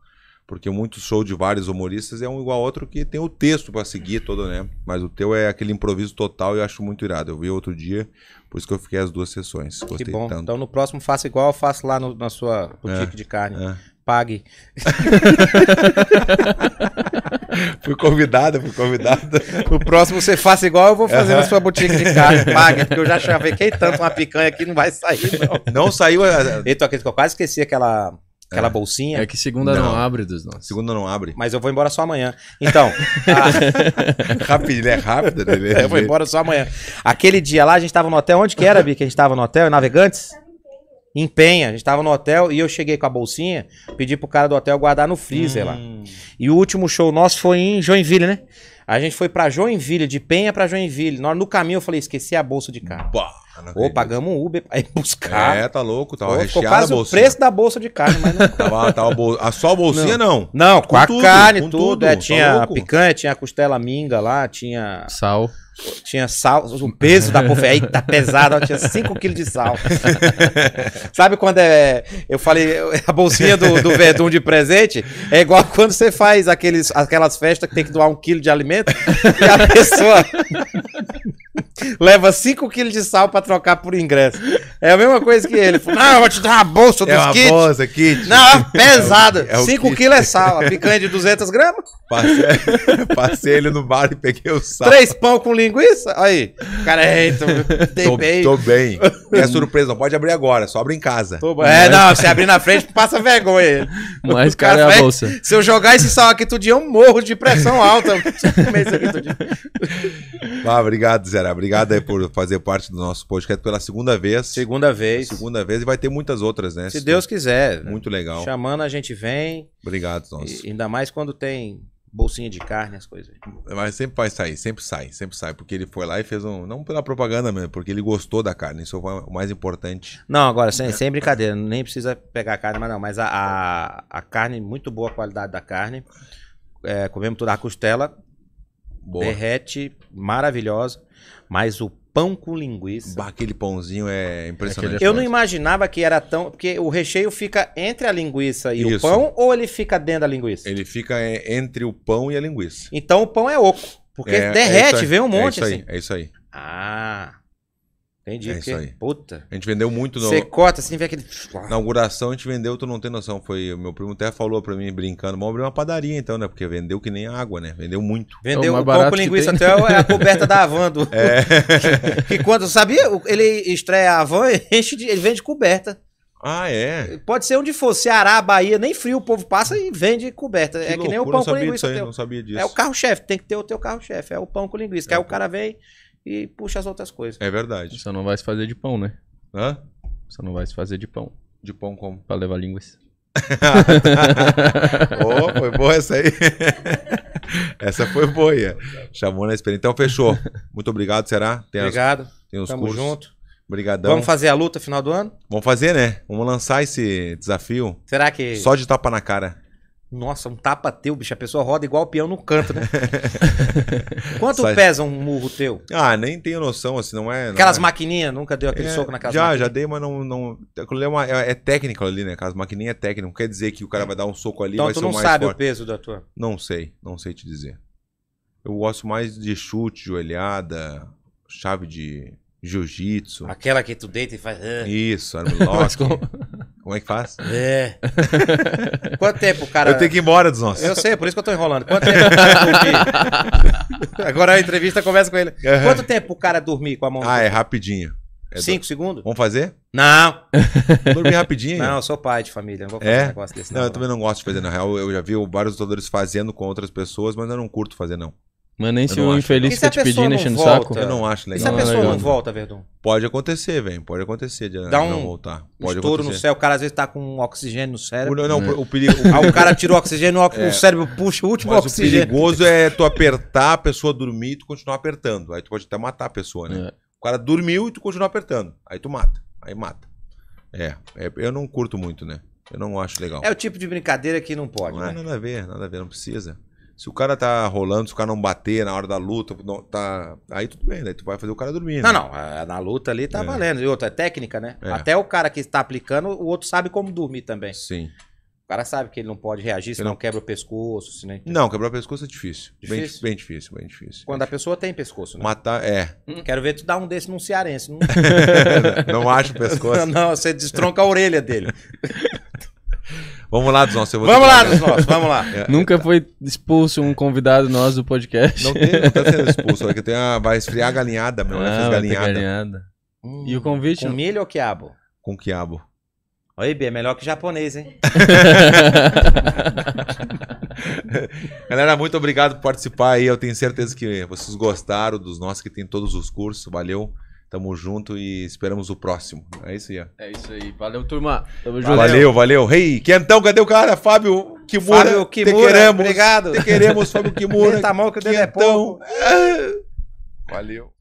Porque muito show de vários humoristas é um igual ao outro que tem o texto para seguir todo, né? Mas o teu é aquele improviso total e eu acho muito irado. Eu vi outro dia, por isso que eu fiquei as duas sessões. Gostei que bom. Tanto. Então no próximo faça igual, faça lá no, na sua boutique é, de carne. É pague. fui convidado, fui convidado. O próximo você faça igual eu vou fazer uhum. na sua botica de carne, pague, porque eu já chavequei tanto uma picanha que não vai sair, não. Não saiu. É, é. Eita, eu quase esqueci aquela. Aquela é. bolsinha. É que segunda não, não abre dos nossos. Segunda não abre. Mas eu vou embora só amanhã. Então. a... Né? rápido, ele é rápido. Ele eu vou embora só amanhã. Aquele dia lá, a gente tava no hotel. Onde que era, Bi, que a gente tava no hotel? Navegantes? Em Penha, a gente tava no hotel e eu cheguei com a bolsinha, pedi pro cara do hotel guardar no freezer hum. lá. E o último show nosso foi em Joinville, né? A gente foi para Joinville, de Penha para Joinville. No caminho eu falei, esqueci a bolsa de carro. Bah. Ah, Ou pagamos um Uber pra ir buscar. É, tá louco. Tava tá Pô, quase a o preço da bolsa de carne, mas não. tava, tava bol... a ah, só a bolsinha não? Não, não com, com, a tudo, carne, tudo. tudo. É, tá tinha tá picanha, tinha costela minga lá, tinha. Sal. Tinha sal, o peso da porfé aí tá pesado, ó, tinha 5 quilos de sal. Sabe quando é. Eu falei, a bolsinha do, do Verdun de presente é igual quando você faz aqueles, aquelas festas que tem que doar um quilo de alimento e a pessoa. Leva 5 quilos de sal pra trocar por ingresso. É a mesma coisa que ele. Não, eu vou te dar uma bolsa dos é uma kits. bolsa, kit. Não, pesada. 5 é é quilos é sal. A picanha de 200 gramas. Passei, passei ele no bar e peguei o sal. Três pão com linguiça? Aí. Cara, eita, tô, bem. Tô bem. É surpresa, não pode abrir agora, só abre em casa. Tô, é, é, não, se abrir na frente, passa vergonha. Mas, é cara, cara é a bolsa. se eu jogar esse sal aqui todo dia, eu é morro de pressão alta. Se comer aqui Ah, obrigado, Zé. Cara, obrigado aí por fazer parte do nosso podcast pela segunda vez. Segunda vez. Segunda vez e vai ter muitas outras, né? Se, Se Deus quiser. Muito legal. Chamando a gente vem. Obrigado, nosso. E, ainda mais quando tem bolsinha de carne, as coisas. Mas sempre vai sair, sempre sai, sempre sai. Porque ele foi lá e fez um. Não pela propaganda mesmo, porque ele gostou da carne. Isso foi o mais importante. Não, agora, sem, sem brincadeira, nem precisa pegar a carne, mas não. Mas a, a, a carne, muito boa a qualidade da carne. É, comemos toda a costela. Boa. Derrete, maravilhosa. Mas o pão com linguiça. Bah, aquele pãozinho é, é impressionante. eu não imaginava que era tão. Porque o recheio fica entre a linguiça e Isso. o pão, ou ele fica dentro da linguiça? Ele fica é, entre o pão e a linguiça. Então o pão é oco. Porque é, é derrete, é vem um monte é isso aí, assim. É isso aí. Ah. Vendi, É porque, isso aí. Puta. A gente vendeu muito no. Você assim, vê aquele. Na inauguração a gente vendeu, tu não tem noção. Foi. Meu primo até falou pra mim, brincando, vamos abrir uma padaria então, né? Porque vendeu que nem água, né? Vendeu muito. Vendeu é o pão com linguiça até é a coberta da Havan. Do... É. que, que quando, sabia? Ele estreia a e enche de, ele vende coberta. Ah, é? Pode ser onde for, Ceará, Bahia, nem frio, o povo passa e vende coberta. Que é loucura, que nem o pão não sabia com linguiça. Disso aí, não sabia disso. É o carro-chefe, tem que ter o teu carro-chefe. É o pão com linguiça. É, que é aí o cara vem e puxa as outras coisas. É verdade. você não vai se fazer de pão, né? Hã? você não vai se fazer de pão. De pão como? Pra levar línguas. oh, foi boa essa aí. essa foi boa. Chamou na experiência. Então fechou. Muito obrigado, será? Tem obrigado. As, tem os Tamo cursos. junto. Obrigadão. Vamos fazer a luta final do ano? Vamos fazer, né? Vamos lançar esse desafio. Será que. Só de tapa na cara. Nossa, um tapa teu, bicho. A pessoa roda igual o peão no canto, né? Quanto Sai... pesa um murro teu? Ah, nem tenho noção, assim, não é. Não aquelas é... maquininhas, nunca deu aquele é, soco naquela Já, maquininha. já dei, mas não. não... É, uma, é, é técnico ali, né? Aquelas maquininhas é técnico. quer dizer que o cara é. vai dar um soco ali. Então vai tu não sabe o peso da tua? Não sei, não sei te dizer. Eu gosto mais de chute, joelhada, chave de jiu-jitsu. Aquela que tu deita e faz. Ah. Isso, armlock. Como é que faz? É. Quanto tempo, cara? Eu tenho que ir embora dos nossos. Eu sei, por isso que eu tô enrolando. Quanto tempo o cara dormir? Agora a entrevista começa com ele. Uhum. Quanto tempo o cara dormir com a mão? Ah, é rapidinho. É Cinco do... segundos? Vamos fazer? Não. Dormir rapidinho? Não, eu sou pai de família, não vou fazer é? um negócio desse. Não, não eu também não gosto de fazer, na real. Eu já vi vários lutadores fazendo com outras pessoas, mas eu não curto fazer, não. Mas nem se o infeliz fica te pedindo, enchendo o saco. Eu não acho legal. E se a é pessoa não, não, não volta, Verdun? Pode acontecer, velho. Pode acontecer de Dá um não voltar. Pode estouro acontecer. no céu. O cara às vezes tá com oxigênio no cérebro. O, não, é. o, o perigo. o cara tirou oxigênio, o, é. cérebro puxa o último Mas oxigênio. O perigoso é tu apertar a pessoa dormir e tu continuar apertando. Aí tu pode até matar a pessoa, né? É. O cara dormiu e tu continua apertando. Aí tu mata. Aí mata. É. é eu não curto muito, né? Eu não acho legal. É o tipo de brincadeira que não pode. Não, é né? nada a ver, nada a ver, não precisa. Se o cara tá rolando, se o cara não bater na hora da luta, não, tá... aí tudo bem, né? Tu vai fazer o cara dormir. Não, né? não. É, na luta ali tá é. valendo. E outra, é técnica, né? É. Até o cara que está aplicando, o outro sabe como dormir também. Sim. O cara sabe que ele não pode reagir, se não... quebra o pescoço. Se não... não, quebrar o pescoço é difícil. difícil? Bem, bem difícil, bem difícil. Quando bem a difícil. pessoa tem pescoço, né? Matar, é. Hum. quero ver tu dar um desse num cearense. Não, não acha o pescoço. não, você destronca a orelha dele. Vamos lá dos nossos. Eu vou vamos lá dos nossos, vamos lá. Nunca é. foi expulso um convidado nosso do podcast. Não, tem, não tá sendo expulso, é que tem a, vai esfriar a galinhada, meu. Né? Ah, fez galinhada. galinhada. Hum, e o convite? Com milho ou quiabo? Com quiabo. Oi, Bi, é melhor que japonês, hein? Galera, muito obrigado por participar aí. Eu tenho certeza que vocês gostaram dos nossos que tem todos os cursos. Valeu. Tamo junto e esperamos o próximo. É isso aí, ó. É isso aí. Valeu, turma. Tamo junto. Valeu, valeu. Hey, Quentão, cadê o cara? Fábio Kimura. Fábio Kimura, te queremos. obrigado. Te queremos, Fábio Kimura. Tá mal que o dele é pouco. Valeu.